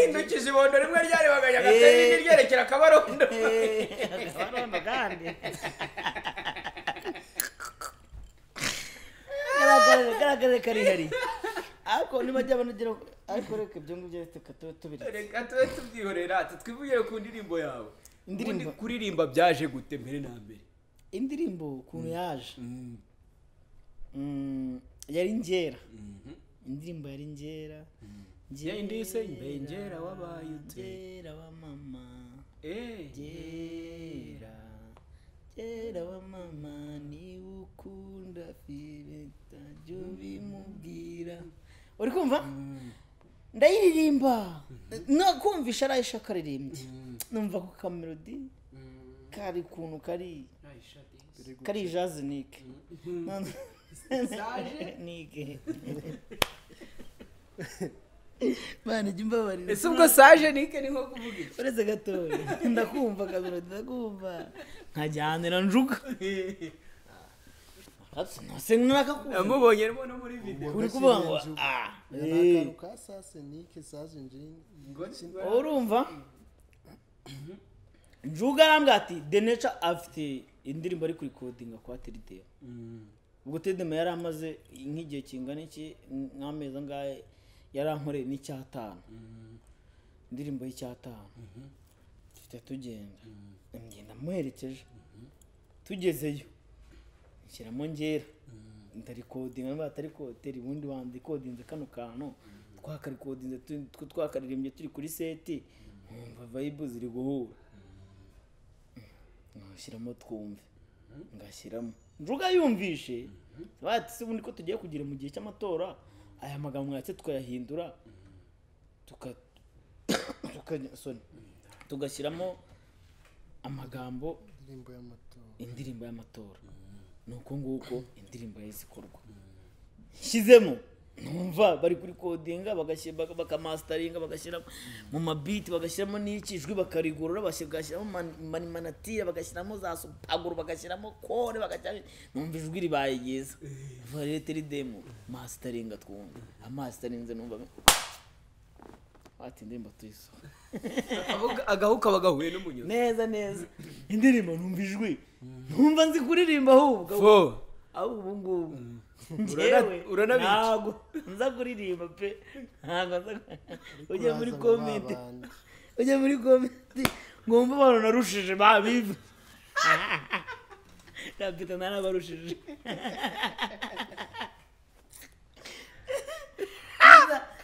intoki zibondo rimwe ryarebaga nyagatare irindi ryerekera akabarondo akabarondo kandi karagare kari ariko nibajya banagera ariko reka ibyo ngibyo reka tube tubireka reka tube tubyihorera twivugire ku ndirimbo yawe indirimbo kuririmba byaje gute mbere na mbere indirimbo ukuntu mm. mm. mm, yaje yari ngera indirimbo yari ngera ndise ngera wabaye ute ngera wa mama eh. ngera ngera wa mama niwe ukunda fibe ntajya ubimubwira uri kumva mm. ndayiririmba mm-hmm. nakumvisha arayisha akaririmbye mm. numva ko kamerodi mm. kari ukuntu kari kari jazinike mwana jya umbabarira ese ubwo saje nike ni nko kuvuga iki uretse gatoya ndakumva kabiro ndakumva nkajyanira njuga namubonye no muri video uri kuvuga ngo ah ka nike saje njini urumva njuga arambwira ati the nature afite indirimbo ari kurikodinga kwa terideya ubwo tedema yari amaze nk'igihe kingana iki nk'amezi angahe yari ankoreye n'icyatanu mm-hmm. indirimbo y'icyatanu mm-hmm. tujya tugenda mm-hmm. ngenda amuherekeje tugezeyo nshyiramo ngera ndarikodinga niba atarikodera ubundi wandikodinze kano kantu twakarikodinze twakaririmbye turi kuri seti vayibu ziri guhura mm. nshyiramo twumve ngashyiramo njuga yumvishe se ubundi ko tugiye kugira mu gihe cy'amatora aya magambo mwatse tukayahindura tugashyiramo amagambo indirimbo y'amatora ni uko nguko indirimbo ye zikorwa shyizemo numva bari kuri kodinga bakamasitaringa bagashyira mu mabiti bagashyiramo n'ikijwi bakarigorora bagashyiramo manatira bagashyiramo za supaguru bagashyiramo kore numva ijwi ribaye ryiza variyete ridemo masitaringa twumva amasitarinze numva wati indirimbo tuyisohora agahu kaba gahuye n'umunyoni neza neza indirimbo numva ijwi numva nzi kuririmba ahubwo ahubwo ubu ngubu ntabwo nza kuririmba pe ntabwo nza ujya muri komenti ujya muri komenti ngo wumve abantu narushije babive ntabwo narabarushije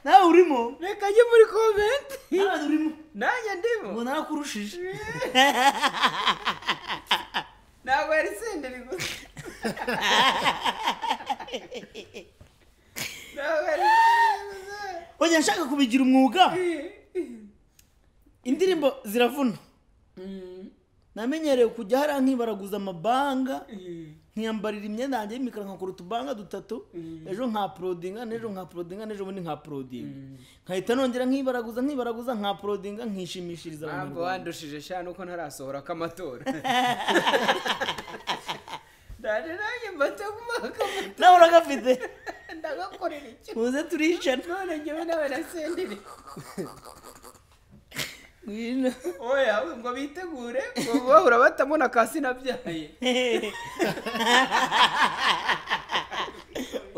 nawe urimo reka njye muri komenti nawe urimo nanjye ndimo ngo narakurushije ntabwo yari senderi gusa wajya nshaka kubigira umwuga indirimbo ziravuna namenyereye kujya hariya nkibaraguza amabanga nkiyambarira imyenda yanjye y'imikara nkakora utubanga dutatu ejo nka nkaporodinga n'ejo nkaporodinga n'ejo bundi nkaporodinga nkahita nongera nkibaraguza nkibaraguza nkaporodinga nkishimishiriza abanyarwanda ntabwo wandushije shano nuko ntarasohora ak'amatora nawe uragafite ndagakorera icyo muze turishana oya ngo bitegure ngo bahura batamona kasi nabyaye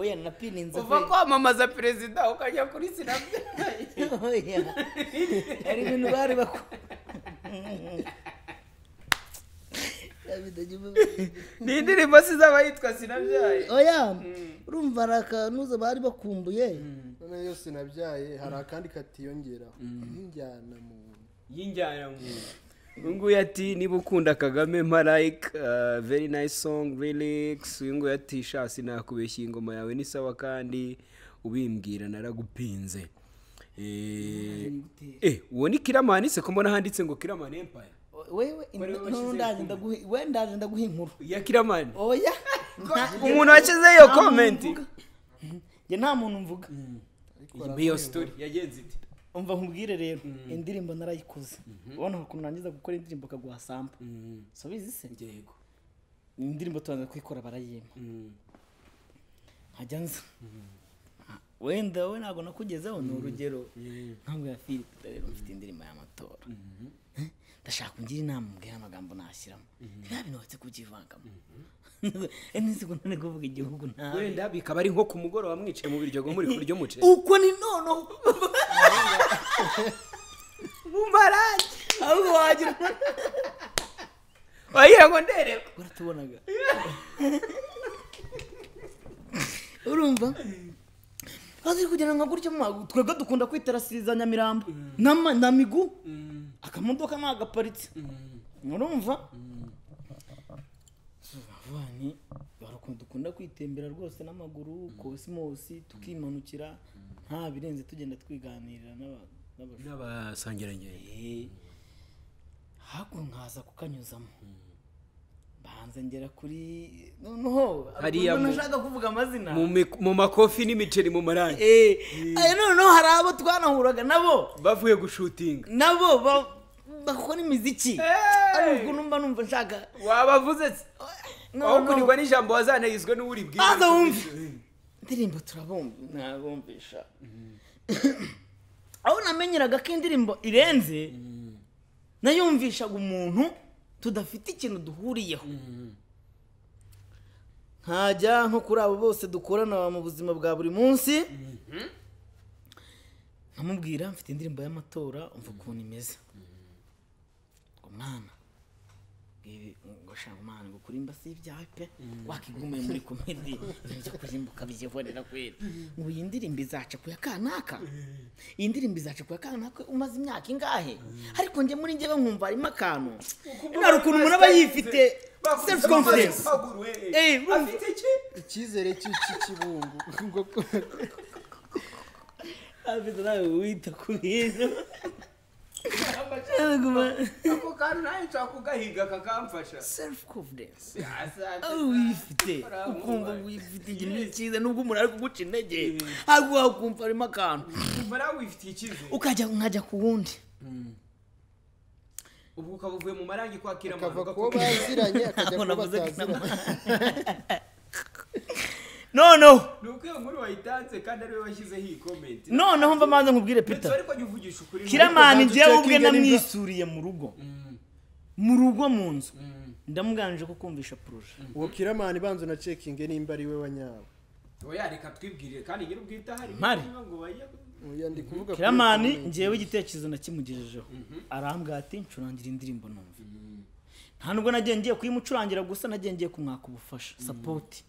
oya na pini inzobe uva za perezida ukajya kuri sinabyaye oya ari bintu bari bako ni indirimbo si z'abayitwa sinabyaye oya oh, mm. urumva hari akanuza bari bakumbuye mm. noneho iyo sinabyaye hari akandi katiyongeraho mm. y'injyanamuntu y'injyanamuntu uyu nguyu ati niba ukunda kagame marayika uh, veri nayisi songi ririgisi uyu nguyu ati shasi nakubeshya ingoma yawe ni kandi ubimbwira naragupinze eh, eh, uwo ni kiramani ko mbona handitse ngo kiramani Empire wewe we ndaje ndaguha inkuru ya kiramani oya umuntu washyizeho iyo komenti njye nta muntu mvuga iyo sitori yagenze iti umva nkubwire rero mm. indirimbo narayikoze mhm. ubona ukuntu nangiza gukora indirimbo akaguha sampo mm. subizi se yego indirimbo tubanza kuyikora barayima nkajya mm. wenda ah, we ntabwo nakugezeho ni urugero nk'aho ya philippe rero mfite indirimbo y'amatora mm-hmm. ndashaka ungira inama mbwira amagambo nashyiramo biba mhm. binobatse kubyivangamo mhm. nzi ko ntari kuvuga igihugu ntawe wenda bikaba ari nko ku mugoroba mwicaye mu biryo muri kurya umuceri uko ni noneho mu ahubwo wagira wagira ngo nderebe uratubonaga urumva azi kugira ngo gutyo twebwe dukunda kwitera nyamirambo mm. na migu mm. akamodoka ntagaparitse murumva mm. mm. ni barakuntu dukunda kwitembera rwose n'amaguru mm. kosimosi tukimanukira nta birenze tugenda twiganirira n'abasangirangendo eh, hakuno nkaza kukanyuzamo banza ngera kuri noneho hariya kuvuga amazina mu makofi n'imiceri mu marangi eh, noneho hari abo twanahuraga nabo bavuye gushutinga nabo bakora imiziki eh! ariko numva numva nshaka wabavuze aho kunigwa n'ijambo wazanayizwe n'uwuri bwiza aza wumve indirimbo turabumvisha mm. aho namenyeraga ko indirimbo irenze mm. nayumvishaga umuntu tudafite ikintu duhuriyeho mm, mm, mm. nkajya nko kuri abo bose dukorana mu buzima bwa buri munsi mhm. nkamubwira mfite indirimbo y'amatora umva ukuntu imeze umwana gushabumana gukura imbasi y'ibyawe pe mm. wakigumiye muri komedi ibintu kurimbuka byibonera kwera mm. ngo iyi ndirimbo izaca ku ya kanaka iyi ndirimbo izaca ku ya kanaka umaze imyaka ingahe mm. ariko njye muri njye nkumva harimo akantu hari ukuntu umuntu aba yifite self confidence eh, eh. Eh, icyizere cy'ikibungo afite nawe wita ku bintu ako kantu nawe nshaka kugahiga kakamfasha serufu kovudensi aho uyifite ukumva wifite ikintu cyiza nubwo umuntu ari kuguca intege ntabwo wakumva harimo akantu ukumva nawe wifitiye icyizere ukajya nkajya ku wundi hmm. ubwo ukaba uvuye mu marangi kwakira abantu bakakubwira akajya kuba bataziranye noneho nuko nkuru wayitanze kandi ariwe washyizeho iyi komenti noneho mva maze nkubwire pita kiramani njyewe ubwe namwisuriye mu rugo mm. mu rugo mu nzu mm. ndamuganje ko kumvisha poroje mm. uwo kiramani banza na cekinge nimba ari we wa nyawe oya reka twibwirire kandi nyiri ubwitahari mpari kiramani ngewe igitekerezo nakimugejejeho mhm. arambwira ati ncurangira indirimbo numva nta nubwo nagiye ngiye kuyimucurangira gusa nagiye ngiye kumwaka ubufasha sapoti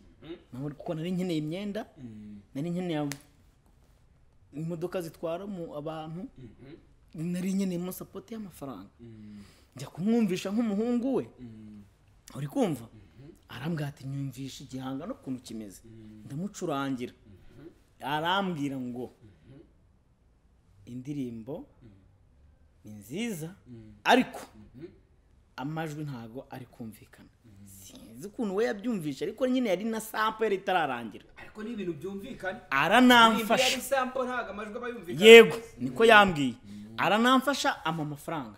kuko nari nkeneye imyenda nari nkeneye imodoka zitwara abantu nari nkeneyemo sapoti y'amafaranga njya kumwumvisha nk'umuhungu we uri kumva arambwira ati nyumvisha igihangano ukuntu kimeze ndamucurangira arambwira ngo indirimbo ni nziza ariko amajwi ntago ari kumvikana sinzi ukuntu we yabyumvishe ariko nyine yari na sample yari itararangira ariko ni ibintu byumvikana aranamfasha yego niko yambwiye aranamfasha ampa amafaranga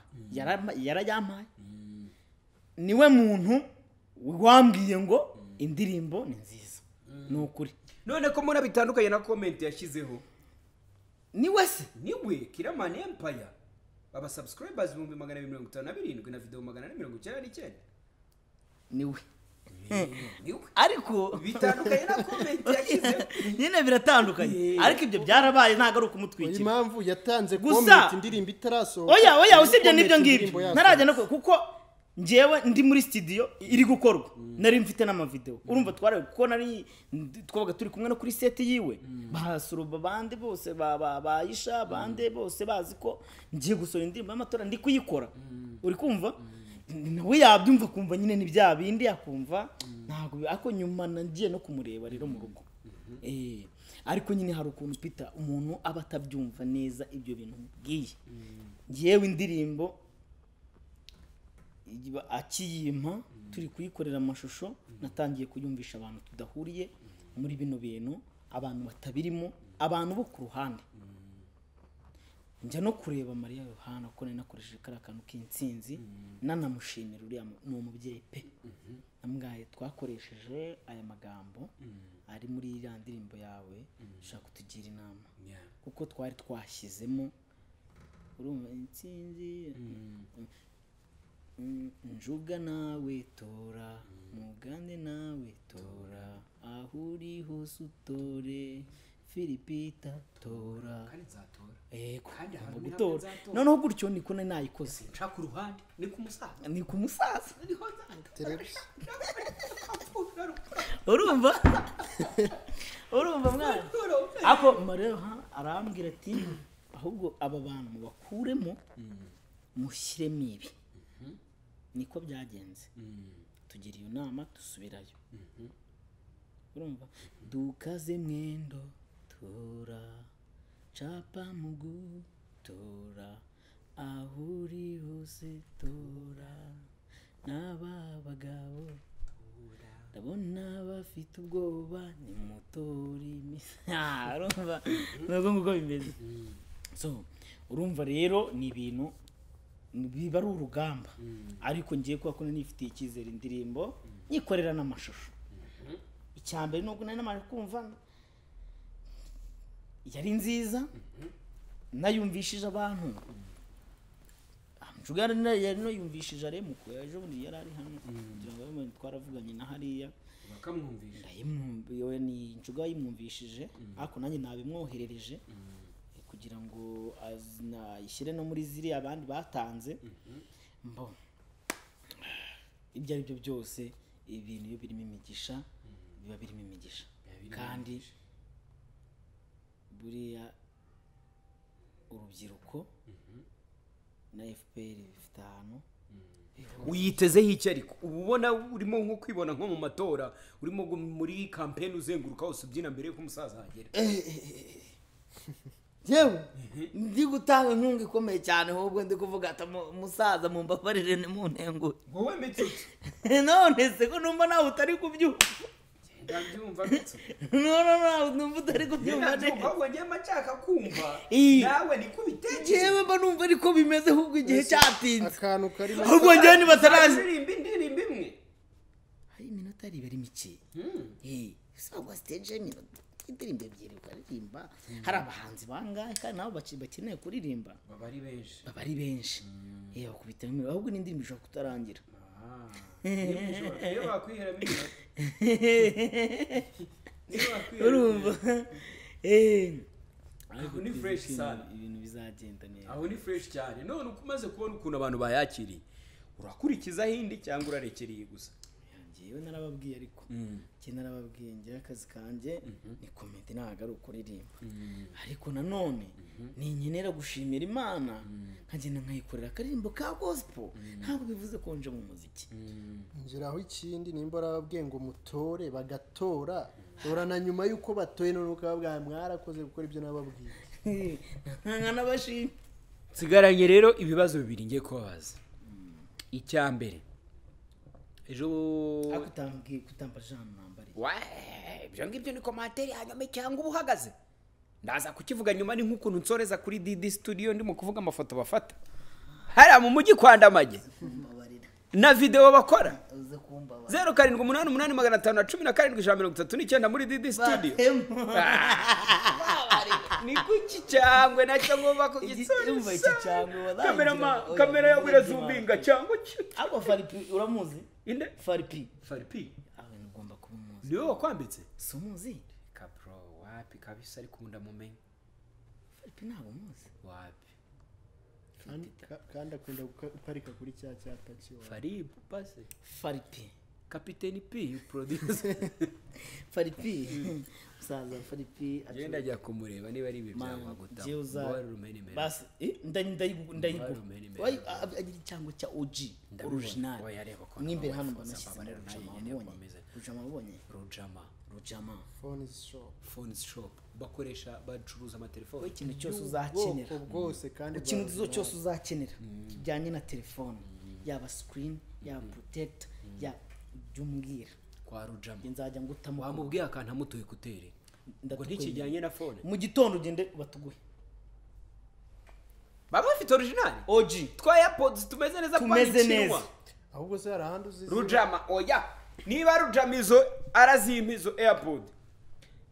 yarayampaye niwe muntu wambwiye ngo indirimbo ni nziza ni ukuri none ko muna bitandukanye na komenti yashyizeho niwe se niwe kiramani empaya aba subscribers ibihumbi magana abiri mirongo itanu na birindwi na videwo magana ane mirongo icyenda n'icyenda niwe ariko nyine biratandukanye ariko ibyo byarabaye ntabwo ari ukumutwikira impamvu yatanze komenti indirimbo itarasohoka oya oya usibye n'ibyo ngibyo ntarajya no kuko ngewe ndi muri sitidiyo iri gukorwa mm. nari mfite n'amavidewo urumva twari kuko nari twabaga turi kumwe no kuri seti yiwe mm. bahasuruba bande bose bayisha bande mm. bose bazi ko ngiye gusohora indirimbo y'amatora ndi kuyikora uri kumva nawe yabyumva akumva nyine ni bya bindi akumva ntabwo ariko nyuma nagiye no kumureba rero mu rugo eh, ariko nyine hari ukuntu twita umuntu aba atabyumva neza ibyo bintu mubwiye ngewe indirimbo akiyima turi kuyikorera amashusho natangiye kuyumvisha abantu tudahuriye muri bino bintu abantu batabirimo abantu bo ku ruhande njya no kureba mariya yohana ko nari nakoresheje kariya kantu k'insinzi mm-hmm. nanamushimira uriya ni umubyeyi pe mm-hmm. namwaye twakoresheje aya magambo mm-hmm. ari muri iriya ndirimbo yawe ushaka kutugira inama kuko twari twashyizemo urumva insinzi mm, njuga nawe tora mugane nawe tora aho uri hose utore filipita tora kandi nzatora yego ngomba gutora noneho gutyo niko nari nayikoze nshaka uruhande ni ku musaza ni ku musaza urumva urumva mwana ako rero arambwira ati ahubwo aba bantu bakuremo mm. mushyiremo ibi mm-hmm. niko byagenze mm. tugira iyo nama dusubirayo mm-hmm. urumva dukaze mwendo tora capa mu gutora aho uri hose tora n'aba bagabo ndabona bafite ubwoba ni mutori ah, urumva mm. nabwo nguko bimeze mm. so urumva rero ni ibintu biba ari urugamba mm. ariko ngiye kuba ko nifitiye icyizere indirimbo nyikorera n'amashusho mm-hmm. icya mbere nubwo nari namaze kumva yari nziza nayumvishije abantu ah, nshobora yari nayumvishije aremuko ejo bundi yari ari hano mm. kugira ngo twaravuganye na hariya nshobora yimwumvishije mm. ariko nanjye nabimwoherereje mm. kugira ngo ayishyire no muri ziriya abandi batanze mm-hmm. mbona ibyo ari byo byose ibintu iyo birimo imigisha biba birimo imigisha kandi buriya urubyiruko mhm. na fpr bifite ahantu mhm. uyitezeho iki ariko uba ubona urimo nko kwibona nko mu matora urimo muri kampeni uzenguruka hose ubyina mbere y'uko umusaza ahagera eh, eh, eh, yewe mhm. ndi gutanga inkunga ikomeye cyane ahubwo ndi kuvuga ati umusaza mumbabarire ni mu ntego wowe mitutsi none se ko numva nawe utari kubyumva ndabyumva no no no numva utari kubyumva neza ahubwo niyo mba kumva nawe niko ubitekereza yewe mba numva ariko bimeze ahubwo igihe cyatinze akantu karimo ahubwo njyewe niba atarazi indirimbo imwe hari iminota ari ibiri usanga siteje iminota indirimbo ebyiri ukaririmba hari abahanzi bangahe kandi nabo bakeneye kuririmba baba ari benshi baba ari benshi yewe kubitamo ahubwo n'indirimbo ishobora kutarangira iyo bakwihera iminota urumva aho ni fureshi cyane ibintu bizagenda neza aho ni fureshi cyane none umaze kubona ukuntu abantu bayakiriye urakurikiza indi cyangwa urarekereye gusa ngewe narababwiye ariko mm. njye narababwiye ngewe akazi kanjye mm-hmm. ni komedi ntabwo ari ukuririmba mm. ariko nanone mm-hmm. nkenera gushimira imana mm. nkagenda nkayikorera akaririmbo ka Gospel ntabwo bivuze ko nje mu muziki ngeraho ikindi nimba urababwiye ngo mutore bagatora urana nyuma y'uko batoye none ukababwira mwarakoze gukora ibyo nababwiye nkanabashima nsigaranye rero ibibazo bibiri ngiye kubabaza icya mbere ejo akutambwiye kutamba jean nambariye wa ibyo ngibyo ni komateri hanyuma cyangwa uba uhagaze ndaza kukivuga nyuma ni nk'ukuntu nsoreza kuri dd studio ndimo kuvuga amafoto bafata hariya mu mujyi kwa ndamage na videwo bakora zeru karindwi umunani umunani magana atanu na cumi na karindwi ijana mirongo itatu n'icyenda muri dd studio ah. ni kuki cyangwe nacyo ngomba kugisonisa kamera yo irazumbinga cyangwa uramuzi inde faripi faripi ugomba kuba umuzi niwe wakwambitse si umuzi kapuro wapi kabisa ariko ubu ndamumenye faripi ntabwo umuzi wapi kandi akunda guparika kuri cya cyapa kiwe faribu faripi kapiteni p producer fari hmm. musaza fari agenda ajya kumureba niba ari ibi byaba gutaha basi ndayigura agira icyango cya oji original mw'imbere hano banashyize muri rujama mubonye rujama rujama phone shop bakoresha bacuruza amatelefone wowe ikintu cyose uzakenera ikintu cyose uzakenera hmm. kijyanye na telefone hmm. yaba screen yaba protector yaba jya umbwira kwa rujamo nzajya ngutamo wamubwiye akantu amutuye kuteri ngo ntikijyanye na fone mu gitondo ugende batuguhe baba bafite orijinali oji twa yapodizi tumeze neza tumeze neza ahubwo se hari ahandi uzi rujama oya niba rujama izo arazimpa izo eyapodi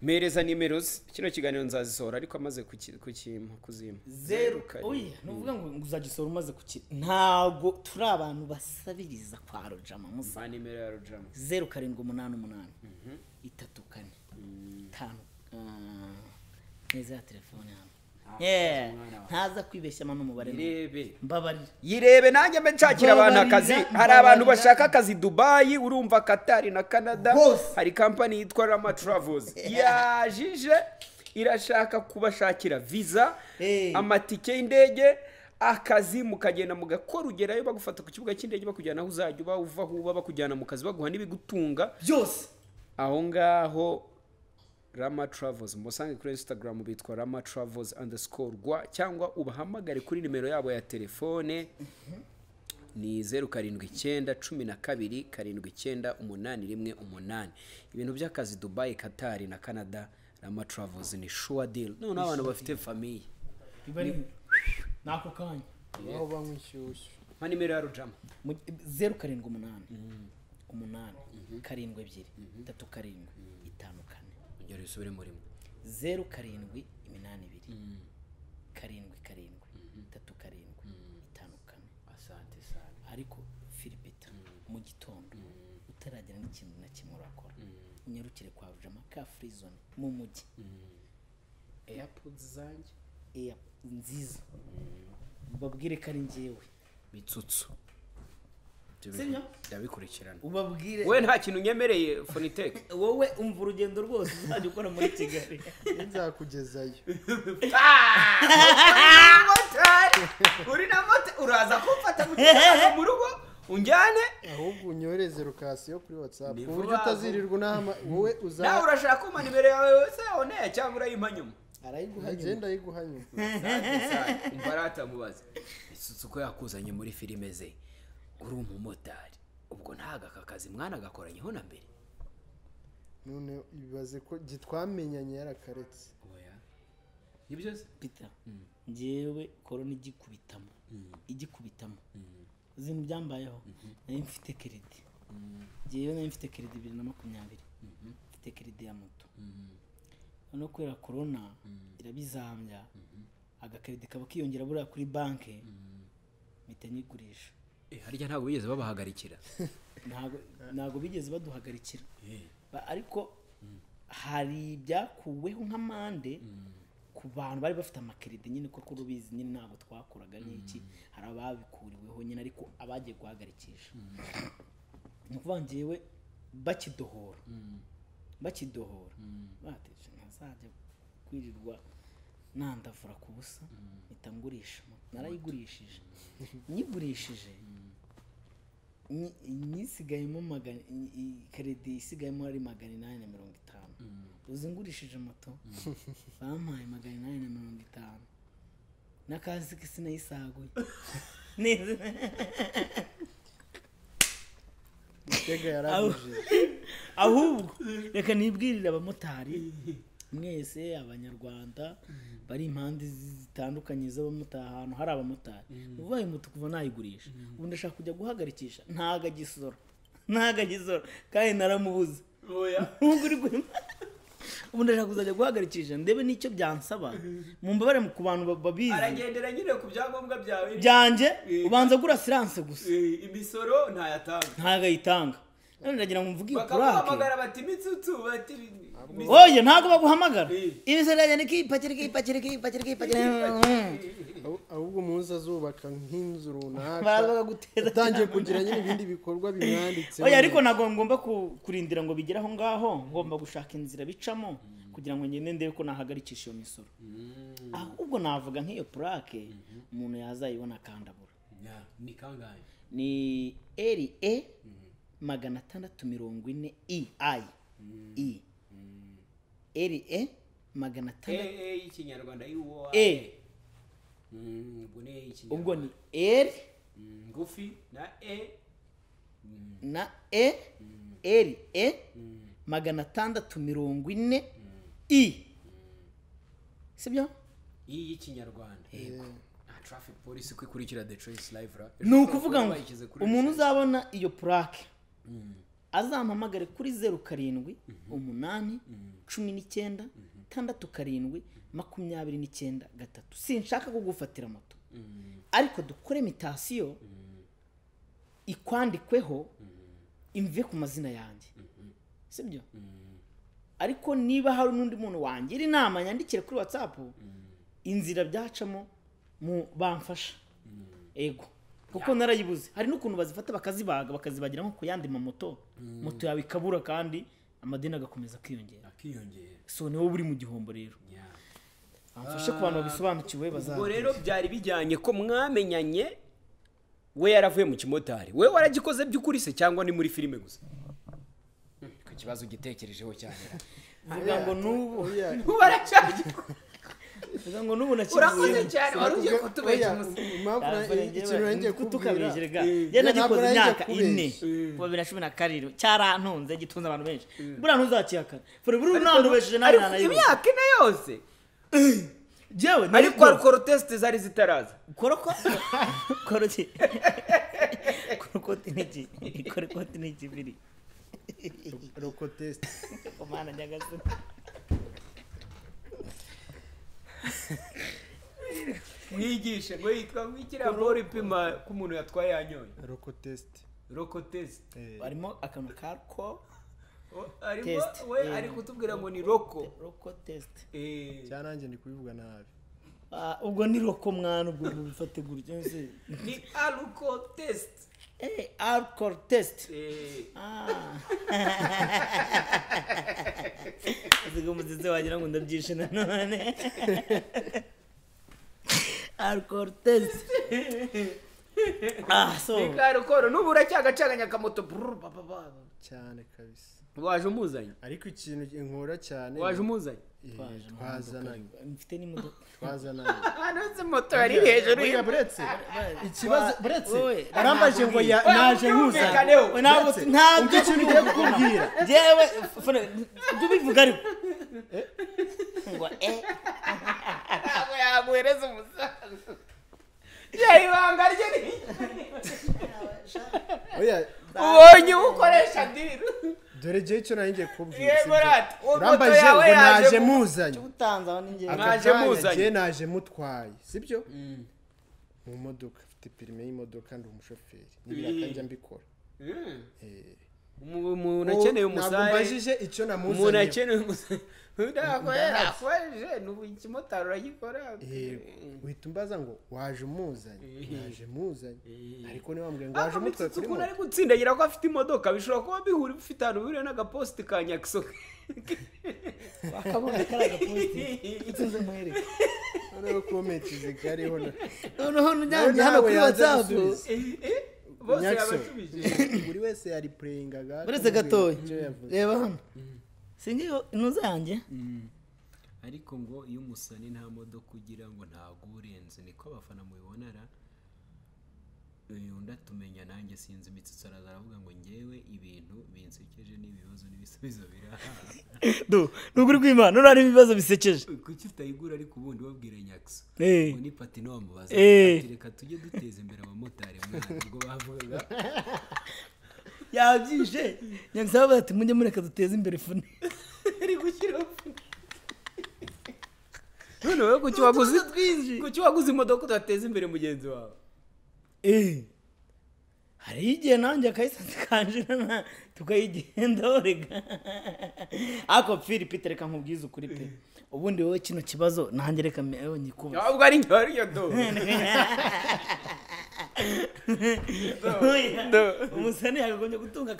mpereza nimero ze kino kiganiro nzazisohora ariko amaze kukimpa kuzima zeru oya nuvuga ngo uzagisora hmm. umaze kukira ntabwo turi abantu basabiriza kwa rojama musa nimero ya rojama zeru karindwi umunani umunani mhm. itatu kane itanu hmm. ah, neza ya telefone yawe Ah, ntaza kwibeshyamo n'umubare mbabarira yirebe nanjye mbe nshakira abantu akazi hari abantu bashaka akazi dubayi urumva katari na canada hari kampani yitwa rama travels yajije irashaka kubashakira viza amatike y'indege akazi mukagenda mugakora ugerayo bagufata ku kibuga cy'indege bakujyana aho uzajya uba uva aho uba bakujyana mu kazi baguha n'ibigutunga byose aho ngaho rama travels musange kuri instagram bitwa rama travels underscore rwa cyangwa ubahamagare kuri nimero yabo ya telefone mhm. ni zeru karindwi icyenda cumi na kabiri karindwi icyenda umunani rimwe umunani ibintu by'akazi dubayi katari na canada rama travels ni shuwa diri noneho abantu bafite famiye n'ako kanya aho banywa inshyushyu nka nimero ya rujama zeru karindwi umunani mhm. umunani mhm. karindwi ebyiri itatu karindwi rero risubire muri zeru karindwi iminani ibiri mm. karindwi karindwi mhm. itatu karindwi mm. itanu kane asante sante ariko firipita mm. mu gitondo utaragira n'ikintu na kimwe urakora unyarukire kwa rujama ka furizone mu mujyi eyapodi zanjye nziza babwire ko ari ngewe bitsutsu ndabikurikirana ubabwire we nta kintu unyemereye foniteke wowe umva urugendo rwose uzajya ukora muri kigali nzakugezayo uri na moto uraza kumfata mu rugo unjyane ahubwo unyoreze rukasiyo kuri watsapu ku buryo utazirirwa unama wowe uza nawe urashaka kumpa imbere yawe wese oneye cyangwa urayimpa nyuma arayiguha agenda ayiguha nyuma umva aratamubaza isuku yakuzanye muri filime ze uri umumotari ubwo ntago aka kazi mwana agakoranyeho na mbere none ibaze ko twamenyanye yarakaretse nibyo pita hmm. ngewe korona hmm. igikubitamo igikubitamo hmm. izindi byambayeho nari mfite keredi ngewe nari mfite keredi bibiri na makumyabiri mfite keredi ya moto no kubera korona irabizambya agakeredi kaba kiyongera buriya kuri banki mpita nyigurisha Eh, harya ntabwo bigeze babahagarikira ntabwo bigeze baduhagarikira eh. ariko hmm. hari ibyakuweho nk'amande hmm. ku bantu bari bafite amakeride nyine kuko rubizi nyine ntabwo twakoraga n'iki hmm. hari ababikuriweho nyine ariko abagiye guhagarikisha ni ukuvuga ngewe bakidohora bakidohora batesha ntazajya kwirirwa nandavura ku busa mm. mpita ngurisha narayigurishije mm. nyigurishije mm. nyisigayemo magana karedi isigayemo ari magana inani na mirongo itanu uzingurishije moto bampaye magana inani na mirongo itanu nakazi sinayisaguye neza ahubwo reka nibwirire abamotari mwese abanyarwanda mm-hmm. bari impande zitandukanye zo z'abamotari ahantu hari abamotari mm-hmm. ubaye umutu kuva nayigurisha mm-hmm. ubu ndashaka kujya guhagarikisha ntago agisora ntago agisora kandi naramubuze ubu ndashaka kuzajya guhagarikisha ndebe n'icyo byansaba mu mbabare ku bantu babizi aragendera nyine ku byangombwa byawe byanjye eh. ubanza gura siranse gusa eh, imisoro ntayatanga ntago none ndagira ngo mvuge ikurake bakamuhamagara bati mitsutsu bati oye ntabwo baguhamagara ibisigaye ni kipakira kipakira kipakira kipakira ahubwo umunsi azubaka nk'inzu runaka utangiye kugira nyine ibindi bikorwa bimwanditse oye ariko ntabwo ngomba kurindira ngo bigere aho ngaho ngomba gushaka inzira bicamo kugira ngo ngende ndebe ko nahagarikisha iyo misoro mm. ahubwo navuga nk'iyo purake mhm. umuntu yazayibona akandabura ni kangahe ni eri e mhm. magana atandatu mirongo ine i ayi i mm. re magana e ubwo ni r ngufi na e na e r e magana atandatu mirongo ine i sibyo traffic police the trace live ni ukuvuga ngo umuntu uzabona iyo purake azampamagare kuri zeru karindwi mhm. umunani mhm. cumi n'icyenda itandatu mhm. karindwi makumyabiri n'icyenda gatatu sinshaka kugufatira moto ariko dukore mitasiyo ikwandikweho imve ku mazina yanjye sibyo ariko niba hari n'undi muntu wangira inama yandikire kuri watsapu inzira byacamo mu bamfasha ego kuko narayibuze hari n'ukuntu bazifata bakazibaga bakazibagira nko ku yandi mamoto mm. moto yawe ikabura kandi amadini agakomeza akiyongera so ni wowe uri mu gihombo rero bamfashe ku bantu babisobanukiwe ah. bazaza ubwo rero byari bijyanye ko mwamenyanye we yaravuye mu kimotari we waragikoze by'ukuri se cyangwa ni muri filime gusa hm, ku kibazo ugitekerejeho cyane ngo ah, n'ubu n'ubu aracyagikora bivuga ngo n'ubu nakivuye urakoze cyane wari ugiye kutubeshya umusoro genda gikoze imyaka ine kuva bibiri na cumi na karindwi cyarantunze gitunze abantu benshi buriya ntuzakihakana buri buri nandubesheje nawe nanayibona imyaka ine yose jewe ariko hari korotesite zari zitaraza koroko koroti korokoti n'iki korokoti n'ikibiri rokotesite umwana nyagasina mwigishe ngo yitwa nk'ikiriya bora ipima ko umuntu yatwaye yanyoye roko tesite roko tesite eh. harimo akantu ka ko tesite we eh. ari kutubwira ngo ni roko roko tesite eh. cyangwa nanjye ndi kubivuga nabi ah, ubwo ni roko mwana ubwo bifate gutya ni aruko tesite Hey, alcohol test. Hey. Ah. Asiga umuzitse wagira ngo ndabyishe nanone. alcohol test. ah, so. Ni alcohol, n'ubu uracyagacaganya akamoto. Cyane kabisa. waje umuzanye ariko ikintu nkora cyane waje umuzanye eh, twazananye mfite n'imodoka twazananye uretse ah, moto yari hejuru ye buretse ikibazo buretse arambaje ngo naje nkuzanye ntabwo ikintu ugiye kukubwira ngewe jya ubivuga ariko ngo e ntabwo yaguhereza umusanzu ya ibanga rye ni oya ubonye uwukoresha diru dore igihe cyo nanjye kubwira urambaje ngo naje muzanye naje muzanye naje mutwaye sibyo mm. mu modoka afite perime y'imodoka ndi umushoferi n'ibiraka njya mm. mbikora mm. eh. umuntu akeneye umusare umuntu akeneye umusare ikimotari uragikora uhita umbaza ngo waje umuzanye waje umuzanye ariko niba mbwira ngo waje ah, umutwe kuri moto ari gutsindagira ko afite imodoka bishobora kuba bihura bifite ahantu bihuriye n'agapositi ka nyakisoka wakabona kari agapositi utuze muhereke noneho komenti zikariho noneho ujyanye hano kuri watsapu eh, eh, bose yabasubije buri wese yari pureyingaga uretse gatoya reba hano mm. singiye intuza yanjye mm. ariko ngo iyo umusani nta modoka ugira ngo ntabwo urenze niko abafana mubibonera uyu undi nanjye sinzi imitsitsi araza aravuga ngo ngewe ibintu binsekeje n'ibibazo n'ibisubizo biraha nubwo uri kwimana none harimo ibibazo bisekeje kuki utayigura ariko ubundi wabwira nyakisa eh. ngo ni patino eh. reka tujye duteza imbere abamotari mwana ubwo bavugaga yabyije nyagasaba ati mujye mureka duteze imbere fune ari gushyiraho fune none wowe kuki waguze imodoka udateza imbere mugenzi wawe eh. hariho igihe nanjye akayisanze kanjirana tukayigendaho reka ariko philippe tereka nkubwize ukuri pe ubundi wowe kino kibazo nanjye reka mewe eh, nyikubaza ntabwo ari njye umusore yakagombye gutunga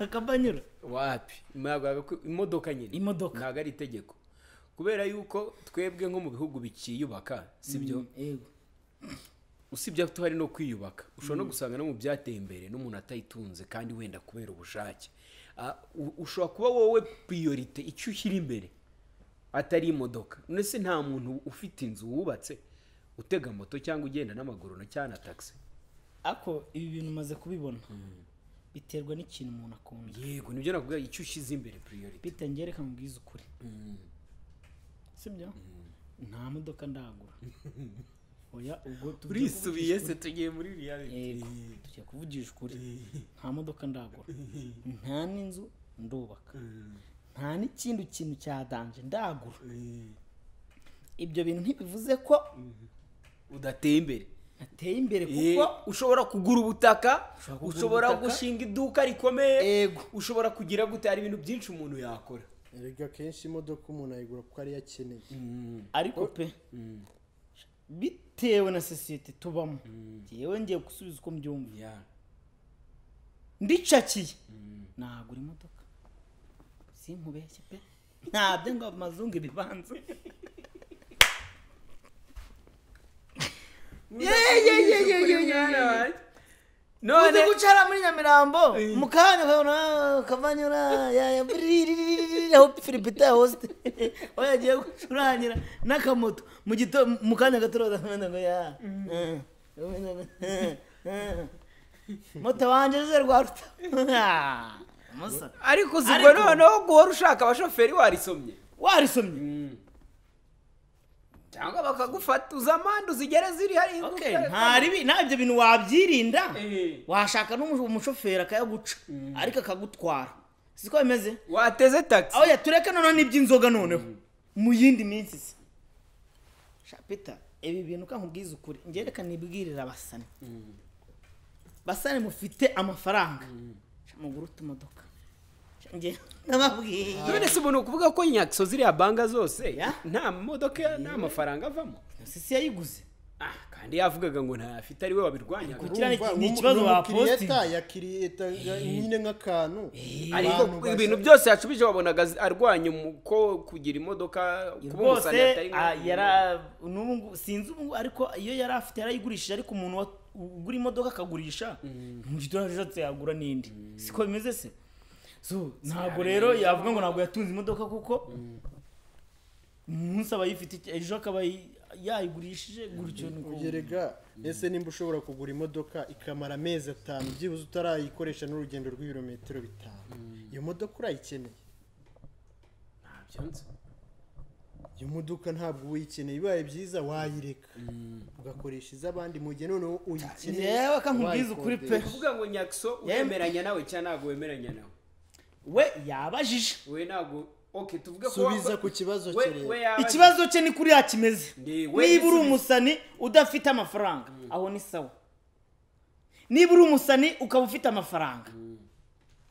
akabanyura wapi imodoka nyine imodoka ntabwo ari itegeko kubera yuko twebwe nko mu bihugu bikiyubaka sibyo mm, usibye ko tuhari no kwiyubaka ushobora no gusanga no mu byateye imbere n'umuntu atayitunze kandi wenda kubera ubushake ah, ushobora kuba wowe priorite icyo ushyira imbere atari imodoka none se nta muntu ufite inzu wubatse utega moto cyangwa ugenda n'amaguru cyangwa na tagisi ariko ibi bintu umaze kubibona biterwa n'ikintu umuntu akunda yego nibyo nakubwira icyo ushyize imbere piriyoriti bitangere kamubwiza ukuri sibyo nta modoka ndagura oya ubwo turisubiye se tugiye muri riyaliti tugiye kuvugisha ukuri nta modoka ndagura nta n'inzu ndubaka nta n'ikindi kintu cyadanje ndagura ibyo bintu ntibivuze ko udateye imbere ateye imbere kuko eh, ushobora kugura ubutaka ushobora gushinga iduka rikomeye ushobora kugira gute hari ibintu byinshi umuntu yakora reka akenshi imodoka umuntu ayigura kuko ariyo akeneye mm. ariko pe mm. bitewe na sosiyete tubamo mm. yewe ngiye gusubiza uko mbyumva ndicakiye nagura imodoka simpubeshye pe ntabyo ngo amazungu ibibanza none gucara muri nyamirambo mu kanya ukabona kavanyura aho firipita hosite aho yagiye gucurangira n'akamoto mu gito mu kanya gato uraza kumenya ngo ya mm. eh, eh, eh. moto wanjye ze rwaruta ariko uzigwe noneho guhora ushaka abashoferi warisomye warisomye mm. cyangwa bakagufata uza uzigere ziri hari ingufero nta ibyo bintu wabyirinda eh. washaka n'umushoferi akayaguca mm. ariko akagutwara si ko bimeze wateze tagisi aho yatureka noneho n'iby'inzoga noneho mm. mu yindi minsi se shapita ibi bintu kandi ukuri ngereka nibwirira abasani mm. basane mufite amafaranga muguruta imodoka ndababwiye none se umuntu ukuvuga ko nyakso ziriya banga zose nta modoka nta mafaranga avamo sisi yayiguze ah, kandi yavugaga ngo ntayafite we wabirwanya ni ikibazo baposite yakiriyetaga eh. nyine nk'akantu eh. ibintu byose yacubije wabonaga arwanya umuko kugira imodoka kuba ah, sinzi ubu ariko iyo yari afite yarayigurishije ariko umuntu ugura imodoka akagurisha mm. mu gitondo yagura n'indi mm. siko bimeze se ntabwo rero yavuga ngo ntabwo yatunze imodoka kuko umunsi aba yifite ejo akaba yayigurishije gutyo ni ukugerega ese nimba ushobora kugura imodoka ikamara amezi atanu byibuze utarayikoresha n'urugendo rw'ibirometero bitanu hmm. iyo modoka urayikeneye iyo modoka ntabwo uyikeneye ibaye byiza wayireka hmm. ugakoresha iz'abandi mu gihe noneho uyikeneye yewe kankubwiza ukuri pe uvuga ngo nyakso uremeranya nawe cyangwa ntabwo wemeranya nawe we yabajije we ntabwo subiza ku kibazo cye ikibazo cye ni kuriya kimeze niba uri umusani udafite amafaranga mm. aho ni sawa niba uri umusani ukaba ufite amafaranga mm.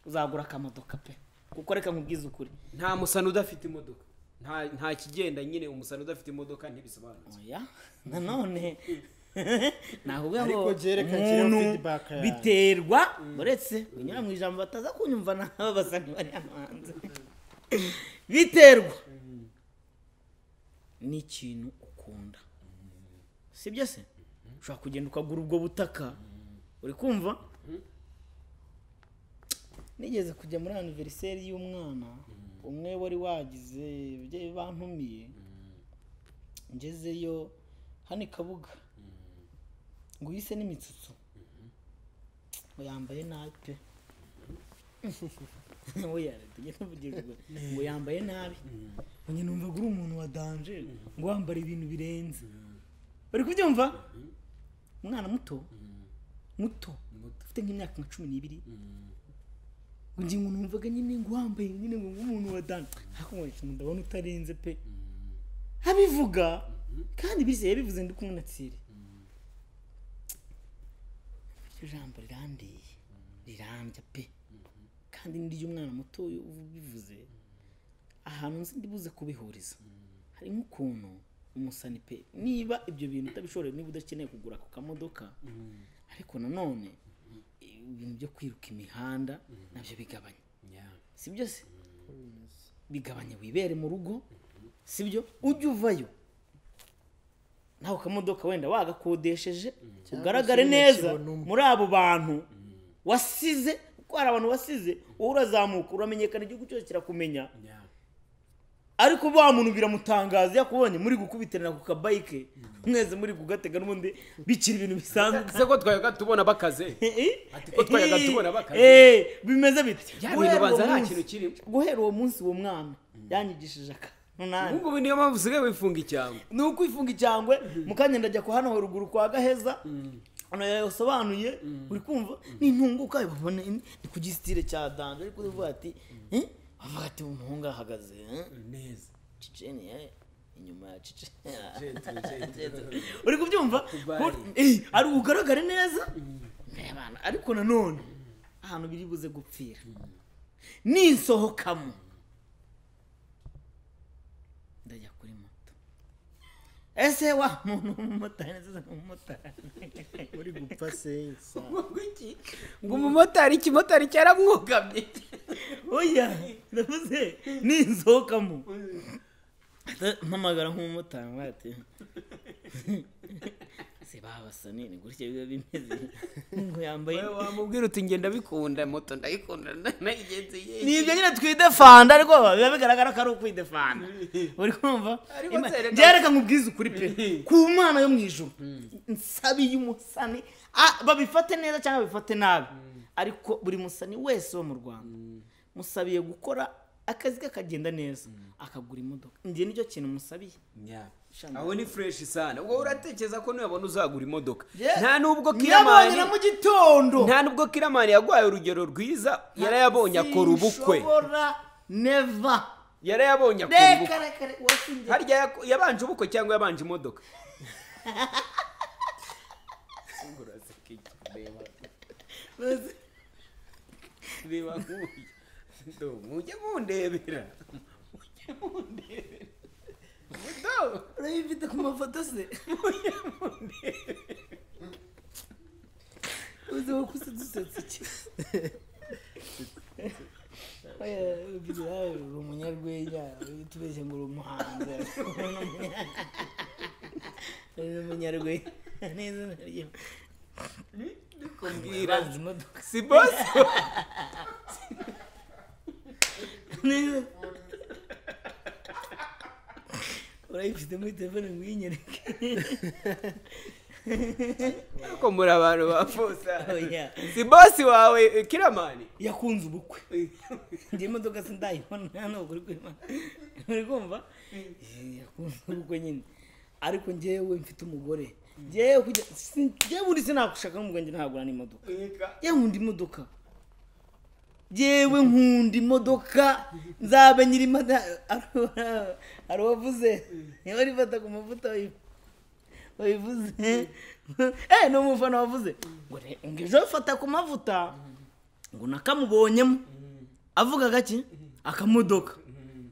uzagura akamodoka pe kuko reka nkubwize ukuri nta musani udafite imodoka nta kigenda nyine umusani udafite imodoka ntibisobanutse nanone nakuvuga ngo umuntu biterwa mm. uretse unyura mu ijambo bataza kunyumva nabo basa n'abari amahanze biterwa mm. n'ikintu ukunda sibyo se ushobora kugenda ukagura ubwo butaka mm. uri kumva nigeze kujya muri aniveriseri y'umwana umwe wari wagize ababyeyi bantumiye ngezeyo hano ikabuga ngo uyise n'imitsutso ngo yambaye nabi pe mm-hmm. ngo mm-hmm. yambaye nabi mm-hmm. ngo numvaga uri umuntu wa danje ngo wambara ibintu birenze bari kubyumva umwana muto muto ufite nk'imyaka nka cumi n'ibiri ngingo numvaga nyine ngo wambaye nyine ngo nk'umuntu wa ariko ngo ndabona utarenze pe abivuga kandi bizeye bivuze ndi kumwe na tsire ijambo rirambeye rirambya pe kandi n'iry'umwana muto ubivuze ahantu nzi ndibuze kubihuriza harimo ukuntu umusani pe niba ibyo bintu utabishobora niba udakeneye kugura ku kamodoka ariko nanone ibintu byo kwiruka imihanda nabyo bigabanya si byose mm. bigabanya wibere mu rugo si byo ujye uvayo nako kamodoka wenda wagakodesheje mm. ugaragare neza muri abo bantu mm. wasize kuko hari abantu wasize mm. wowe urazamuka uramenyekana igihugu cyose kirakumenya ariko wa muntu biramutangaza yakubonye muri gukubiterana ku kabayike mwese muri kugatega n'ubundi bikira ibintu bisanzwe se ko twayaga tubona bakaze eh? ati ko twayaga tubona bakaze eh, bimeze biti guhera uwo munsi uwo mwana yanyigishije aka nk'ubu niyo mpamvu usigaye wifunga icyangwe ni uko wifunga icyangwe mm-hmm. mukanya ndajya ku hano ruguru kwa gaheza mm. yasobanuye mm. uri kumva n'intunguka babona ni ku gisitire cya danje ariko uravuga ati hm? bavuga ati umuhungu ahagaze hm? neza ciceniye eh? inyuma ya ciceniye uri kubyumva ari bugaragare eh, neza mm. ariko nanone ahantu biri buze gupfira ninsohokamo ese wa muntu w'umumotari nziza ni umumotari uri gupfa sensa ngo umumotari ikimotari cyaramwugamye oya ndavuze ninsohokamo mpamagara nk'umumotari mwate se babasoni ni gutya biba bimeze yambaye wamubwira uti ngenda bikunda moto ndayikunda nayigenzi ni ibyo nyine twidefanda rwose biba bigaragara ko ari ukwidefanda uri kumva reka nkubwize ukuri pe ku mana yo mu ijoro hmm. nsabi y'umusani babifate neza cyangwa babifate nabi hmm. ariko buri musani wese wo mu rwanda hmm. musabiye gukora akazi ke akagenda neza akagura imodoka njye nicyo kintu musabiye aho ni fureshi sana ubwo uratekereza ko nuyabona uzagura imodoka nta nubwo kiramani mu gitondo nta nubwo kiramani yaguhaye urugero rwiza yarayabonye akora ubukwe neva yarayabonye akora ubukwe harya yabanje ubukwe cyangwa yabanje imodoka mujye mundebera mujye mundebera mudamu urebe ibyo ku mafoto se uzi wowe usa dusetsa iki uri umunyarwenya tubeshye ngo uri umuhanzi uri umunyarwenya neza naryo kumbwira si bose urayifitemo telefone ngwinyereke ariko muri abantu bafusa si bosi wawe kiramani yakunze ubukwe njye imodoka sindayibona ntabwo uri kwimana uri kumva yakunze ubukwe nyine ariko njyewe mfite umugore njyewe kujya njyewe buri sinakushaka n'umugore njye ntabwo n'imodoka yewe nkunda imodoka yewe nkunda imodoka nzaba nyiri hari uwavuze niba arifata ku mavuta wabivuze eee eh, ni umufana wavuze ngo ejo afata ku mavuta ngo nakamubonyemo avuga gake akamodoka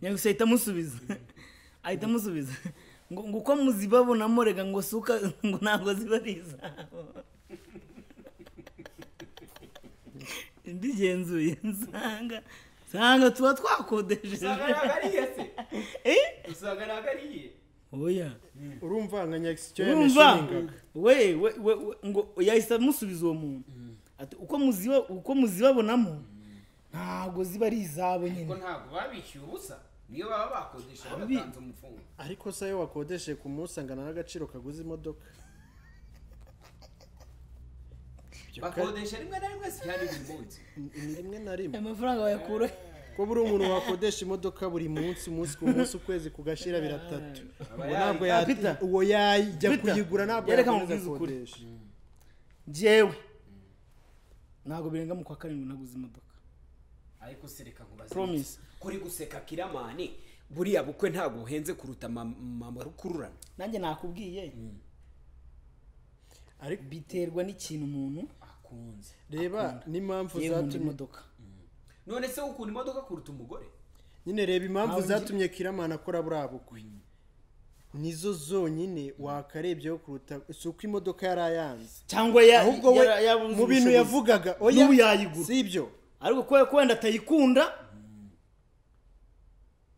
nyagusha ahita amusubiza ahita amusubiza ngo uko muzibabonamo rega ngo suka ngo ntabwo ziba ari izabo mbigenzuye nsanga nsanga tuba twakodesheje usanga eh? ntabwo ari iye oya urumva nka nyakisi cyo we we ngo yahise amusubiza uwo muntu uko muziba uko muzibabonamo ntabwo ziba ari izabo nyine ariko ntabwo babishyuye ubusa niyo baba bakodesha batanze umufungo ariko se iyo wakodesheje ku munsi angana n'agaciro kaguze imodoka bakodesha rimwe na rimwe siyari buri munsi rimwe na rimwe amafaranga bayakuraho ko buri umuntu wakodesha imodoka buri munsi umunsi ku munsi ukwezi kugashira biratatu ubu ntabwo yahita uwo yajya kuyigura ntabwo yakomeza gukodesha njyewe mm. mm. ntabwo birenga mu kwa karindwi naguze imodoka ariko se reka nkubaze kuri guseka kiramani buriya bukwe ntabwo buhenze kuruta mama rukururana nanjye nakubwiye mm. ariko biterwa n'ikintu umuntu akunze reba n'impamvu zatumye imodoka mm. none se ukunda imodoka kuruta umugore nyine reba impamvu zatumye kiramana akora buriya bukwe mm. nizo zonyine wakarebyeho kuruta si uko imodoka yari ayanze cyangwa ahubwo we mu bintu yavugaga oya si ibyo ariko kubera ko wenda atayikunda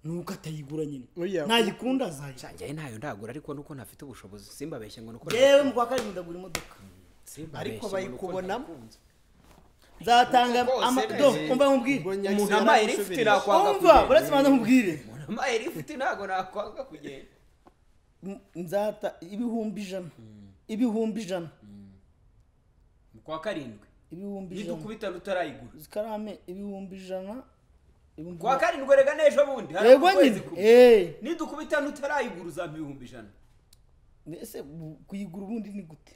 nuko atayigura nyine ntayikunda azayica njyaye ntayo ndagura ariko nuko ntafite ubushobozi simbabeshye ngo nuko yewe mu kwa karindwi ndagura imodoka ariko bayikubonamo nzatanga umva nkubwire umuntu amaye rifite nakwanga kugenda umva uretse nkubwire umuntu amaye ntabwo nakwanga kugenda ibihumbi ijana ibihumbi ijana kwa karindwi ibihumbi ijana nidukubita rutarayigura zikarame ibihumbi ijana kwa karindwi rega n'ejo bundi hari ukwezi kumwe nidukubita eh. rutarayigura uzampa ibihumbi ijana mbese kuyigura ubundi ni gute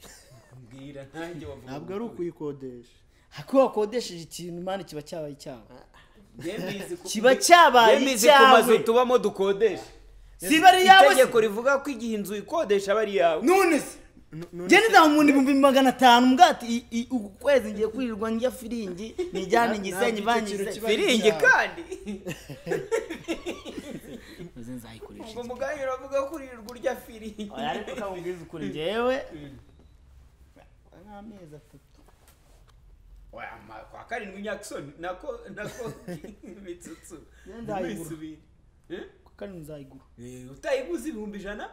kubwira ntange wavuga ntabwo ari ukuyikodesha ko wakodesheje ikintu imana kiba cyabaye icyawe ah, kiba cyabaye icyawe ku mazu tubamo dukodesha siba ari iyawe itegeko rivuga ko igihe inzu ikodesha aba ari iyawe none se ngende nta ibihumbi magana atanu mbwati uku ngiye kwirirwa njya firingi nijyane igisenyi ivangize firingi kandi ubwo mugani uravuga ko urya firingi ariko ukaba ubwiza ukuri ngewe nk'amezi atatu kwa karindwi nyakisoni nako nako imitsutsu nzayigura eh? kwa nzayigura eh, utayiguze ibihumbi ijana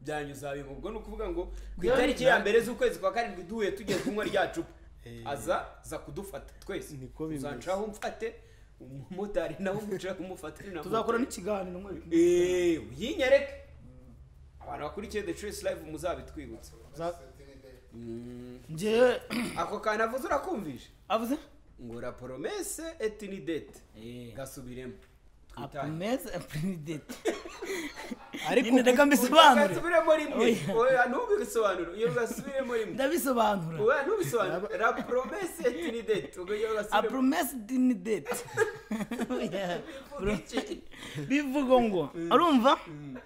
byanyu uzabibwa ubwo ni ukuvuga ngo ku itariki ya mbere z'ukwezi kwa karindwi duhuye tugiye kunywa rya cupa eh. aza za kudufata twese niko bimeze uzancaho umfate umumotari nawe umucaho umufatire nawe tuzakora n'ikiganiro yeee yinyereke abantu bakurikiye the choice live muzabitwibutse Mm. ngewe ako kantu avuze urakumvisha avuze ngo la promesse eh. gasubiremo promesse et ariko reka mbisobanure gasubiremo rimwe ntubisobanure iyo gasubiremo rimwe ndabisobanura oya ntubisobanure la promesse bivuga ngo mm. arumva mm.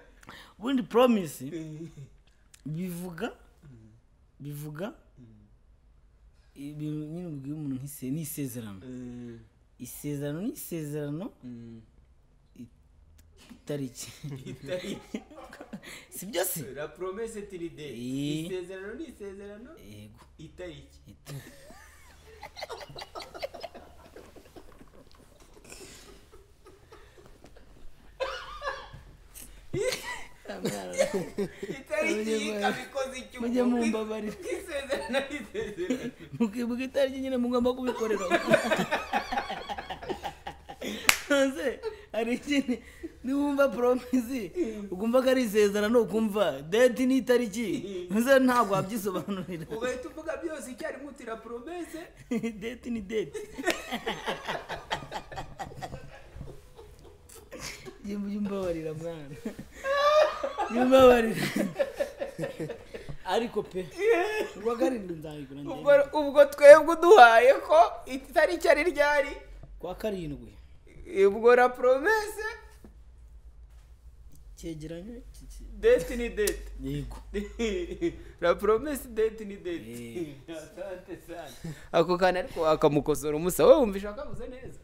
ubundi promise bivuga bivuga ibintu nyine ubwiye umuntu ni eh. isezerano isezerano ni mm. isezerano itariki si byo se la promesse tiri de eh. isezerano ni isezerano yego itariki mujye mumbabarira mukibuka itariki nyine mugomba kubikorera hanze hari ikintu niwumva poromisi ugumva ko ari isezerano ukumva deti ni itariki nze ntabwo wabyisobanurira ugahita uvuga byose icyarimwe utira poromese deti ni deti jya umbabarira mwana mbabarire ariko pe ubwo karindwi nzayigura ndende ubwo twebwe uduhaye ko itariki ari ryari kwa karindwi ubwo ra poromese cyegeranyo deti ni deti yego ra poromese deti ni deti ako kantu ariko wakamukosora umusa wowe wumva ishaka neza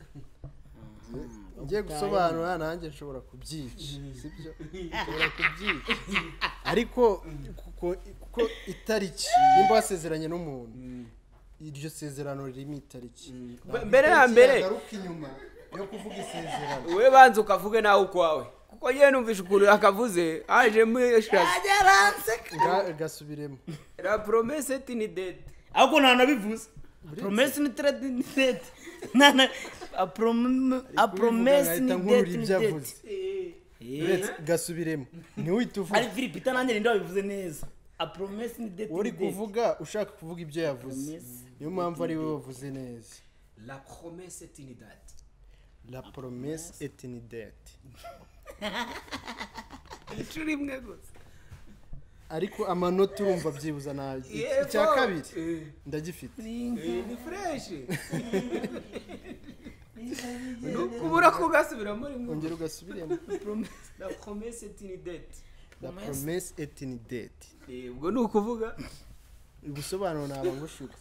hmm. Ngiye gusobanura nanjye nshobora kubyica sibyo nshobora kubyica ariko kuko itariki nimba wasezeranye n'umuntu mm. iryo sezerano ririmo itariki mm. mbere na mbere inyuma yo kuvuga isezerano we banza ukavuge nawe ukwawe kuko yewe numvise ukuntu yakavuze hajemo gasubiremo la promesse ni ahubwo ntanabivuze promesse ni apromesi n'idetinidet eh. eh? gasubiremo ntiwite uvuga ari filipita nanjye ninde wabivuze neza apromesi n'idetinidet uri kuvuga ushaka kuvuga ibyo yavuze niyo mpamvu ari wavuze neza la promesse est une date la promesse est une date inshuro rimwe gusa ariko amanota urumva byibuza nabi icya kabiri eh. ndagifite ni fureshi nuko ubura ko ugasubiramo rimwe ongera ugasubiremo la promesse et une dette la promesse et une dette ubwo ni ukuvuga ubusobanuro ntabwo ngushutse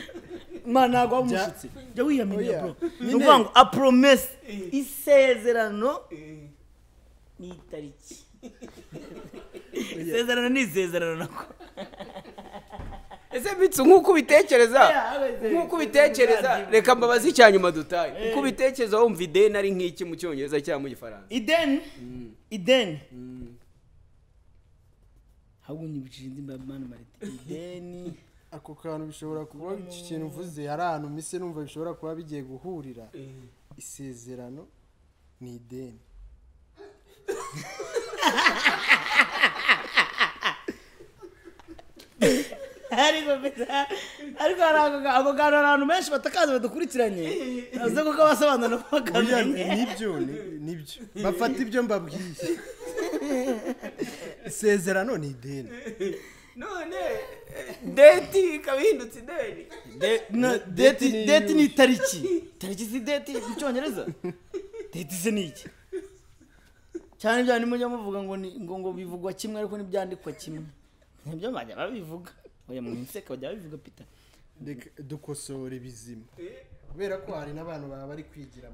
mwana ntabwo wamushutse jya wiyamenya oh, bro ni ukuvuga ngo a promesse eh. isezerano eh. ni itariki oh, isezerano ni isezerano nako ese bitse nk'uko ubitekereza eh, nk'uko ubitekereza reka mbabaze icya nyuma dutaye eh. uko ubitekereza wumva ideni ari nk'iki mu cyongereza cyangwa mu gifaransa ideni ideni mm. mm. ahubwo ntibishinze imbaga marite ideni ako kantu bishobora kuba iki kintu uvuze hari ahantu mise numva bishobora kuba bigiye guhurira eh. isezerano ni ideni ariko hari abaganga abantu benshi batakaza badakurikiranye aze kuko abasobanura bakamenya nibyo nibyo bafata ibyo mbabwiye isezerano ni ideni none deti ikaba ihindutse ideni deti ni itariki tariki si deti mu cyongereza deti se ni iki cyane cyane mujya muvuga ngo ngo bivugwa kimwe ariko ntibyandikwa kimwe nibyo bajya babivuga oya mu inseka bajya babivuga pita dukosore bizima kubera ko hari n'abantu baba bari kwigira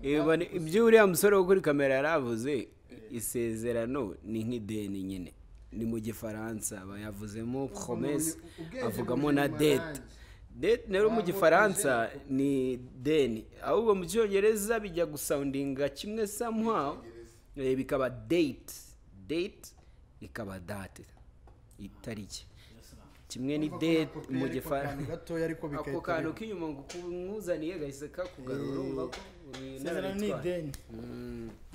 ibyo uriya musore wo kuri kamera yaravuze isezerano ni nk'ideni nyine ni mu gifaransa bayavuzemo promesse avugamo na dete dete rero mu gifaransa ni deni ahubwo mu cyongereza bijya gusawundinga kimwe somehow eh, bikaba date date ikaba date itariki kimwe ni dede mu gifaransa ako kantu k'inyuma ngo kumwuzaniye gahise kakugarura eh. urumva ko isezerano ni ideni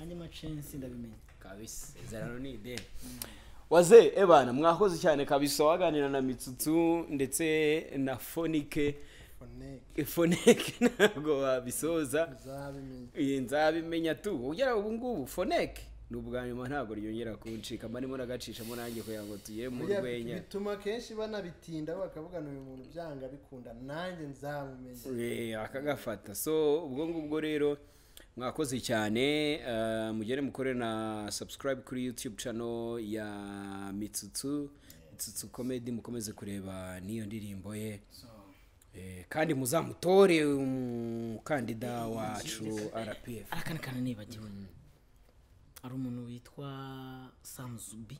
andi macensi ndabimenye kabisa isezerano ni ideni hmm. waze ebana mwakoze cyane kabisa waganira na mitsutsu ndetse na fonike foneke ntabwo wabisoza nzabimenya tu ugera ubu ngubu foneke ni ubwa nyuma ntabwo ryongera kuncika mba ndimo nagacishamo nanjye kugira ngo tugere mu rwenya bituma akenshi banabitinda bakavuga uyu muntu byanga bikunda nanjye nzamumenya eh, akagafata so ubwo ngubwo rero mwakoze cyane eh, mugere mukore na subscribe kuri youtube channel ya mitsutsu mitsutsu comedy mukomeze kureba n'iyo ndirimbo ye eh, kandi muzamutore umukandida wacu rpf arakana nibagiwe hari umuntu witwa samuzubi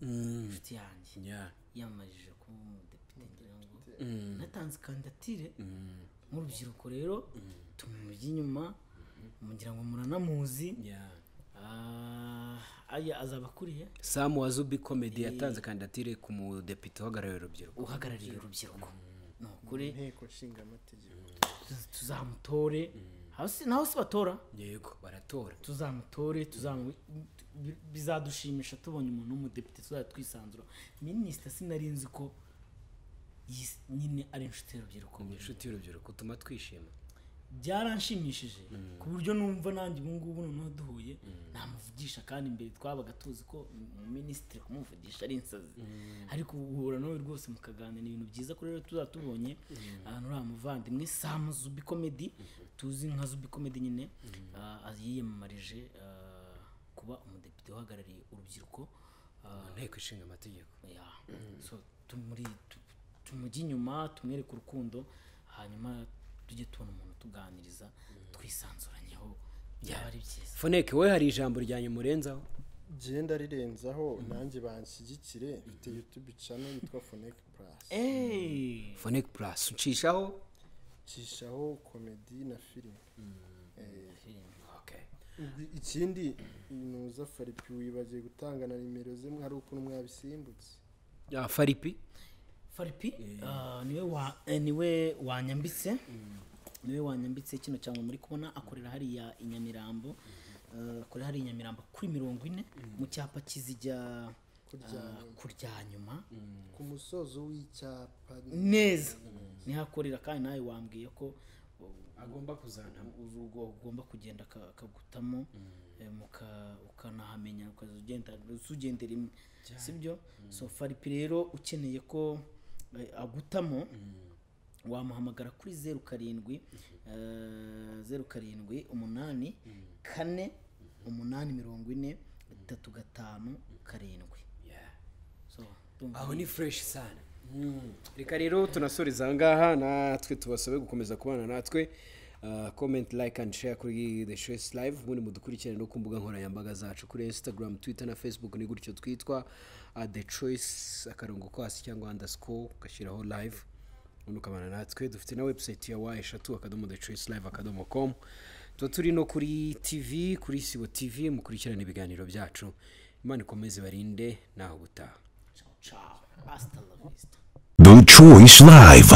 mm. inshuti yanjye yamajije kuba umudepite ngira ngo mm. natanze kandidatire mm. nk'urubyiruko rero tumujya inyuma mugira mm-hmm. ngo muranamuzi ah, aya azaba akuriye samu wazubi komedi eh. yatanze kandidatire ku mudepite uhagarariye urubyiruko uhagarariye urubyiruko ni ukuri inteko nshingamategeko tuzamutore naho si batora yego baratora tuzamutore bizadushimisha tubonye umuntu w'umudepite tuzajya twisanzura minisita sinari nzi ko nyine ari inshuti y'urubyiruko inshuti y'urubyiruko utuma twishima byaranshimishije mm. ku buryo numva nanjye ubu ngubu noneho duhuye mm. namuvugisha kandi mbere twabaga tuzi ko minisitiri kumuvugisha ari insazi mm. ariko uhura nawe rwose mukaganira ibintu byiza ko rero tuzaba tubonye ahantu uriya muvandimwe samu zubi komedi tuzi nka zubi komedi nyine ah, yiyamamarije ah, kuba umudepite uhagarariye urubyiruko mu ah, nteko ishinga amategeko tumujye inyuma tumwereke urukundo hanyuma tujye tubona umuntu tuganiriza twisanzuranyeho byaba ari byiza foneke we hari ijambo ryanyu murenzaho genda rirenzaho nanjye banshyigikire mfite yutube cano yitwa foneke purasi foneke purasi ucishaho ucishaho komedi na filime hmm, eh. ikindi nuza faripi wibagiwe gutanga na nimero zimwe hari ukuntu mwabisimbutse faripi faripi eh. ah, eh, niwe wanyambitse hmm. niwe wanyambitse kino cyanwa muri kubona akorera hariya i nyamirambo eh, akorera hariya i nyamirambo kuri mirongo ine mm. mu cyapa kizijya kurya eh, nyuma mm. ku musozo w'icyapa neza mm. nihakorera kandi nawe wambwiye ko agomba kuzana ugomba kugenda akagutamo eh, ukanahamenya ukazagenda ugenda rimwe si byo so faripi rero ukeneye ko agutamo wamuhamagara kuri zeru karindwi eh, zeru karindwi umunani kane umunani mirongo ine itatu gatanu karindwi aho ni fureshi sana hmm. reka rero tunasuriza aha ngaha natwe tubasabe gukomeza kubana natwe komenti eh, like and share kuri the shesi live ubundi mudukurikirane no ku mbuga nkoranyambaga zacu kuri instagram twitter na facebook ni gutyo twitwa eh, the choice akarongo kwasi cyangwa underscore ugashyiraho live ubundi ukabana natwe dufite na website ya wa eshatu akadomo the choice live akadomo com tuba turi no kuri tv kuri sibo tv mukurikirana ibiganiro byacu imana ikomeze barinde naho gutaha The Choice Live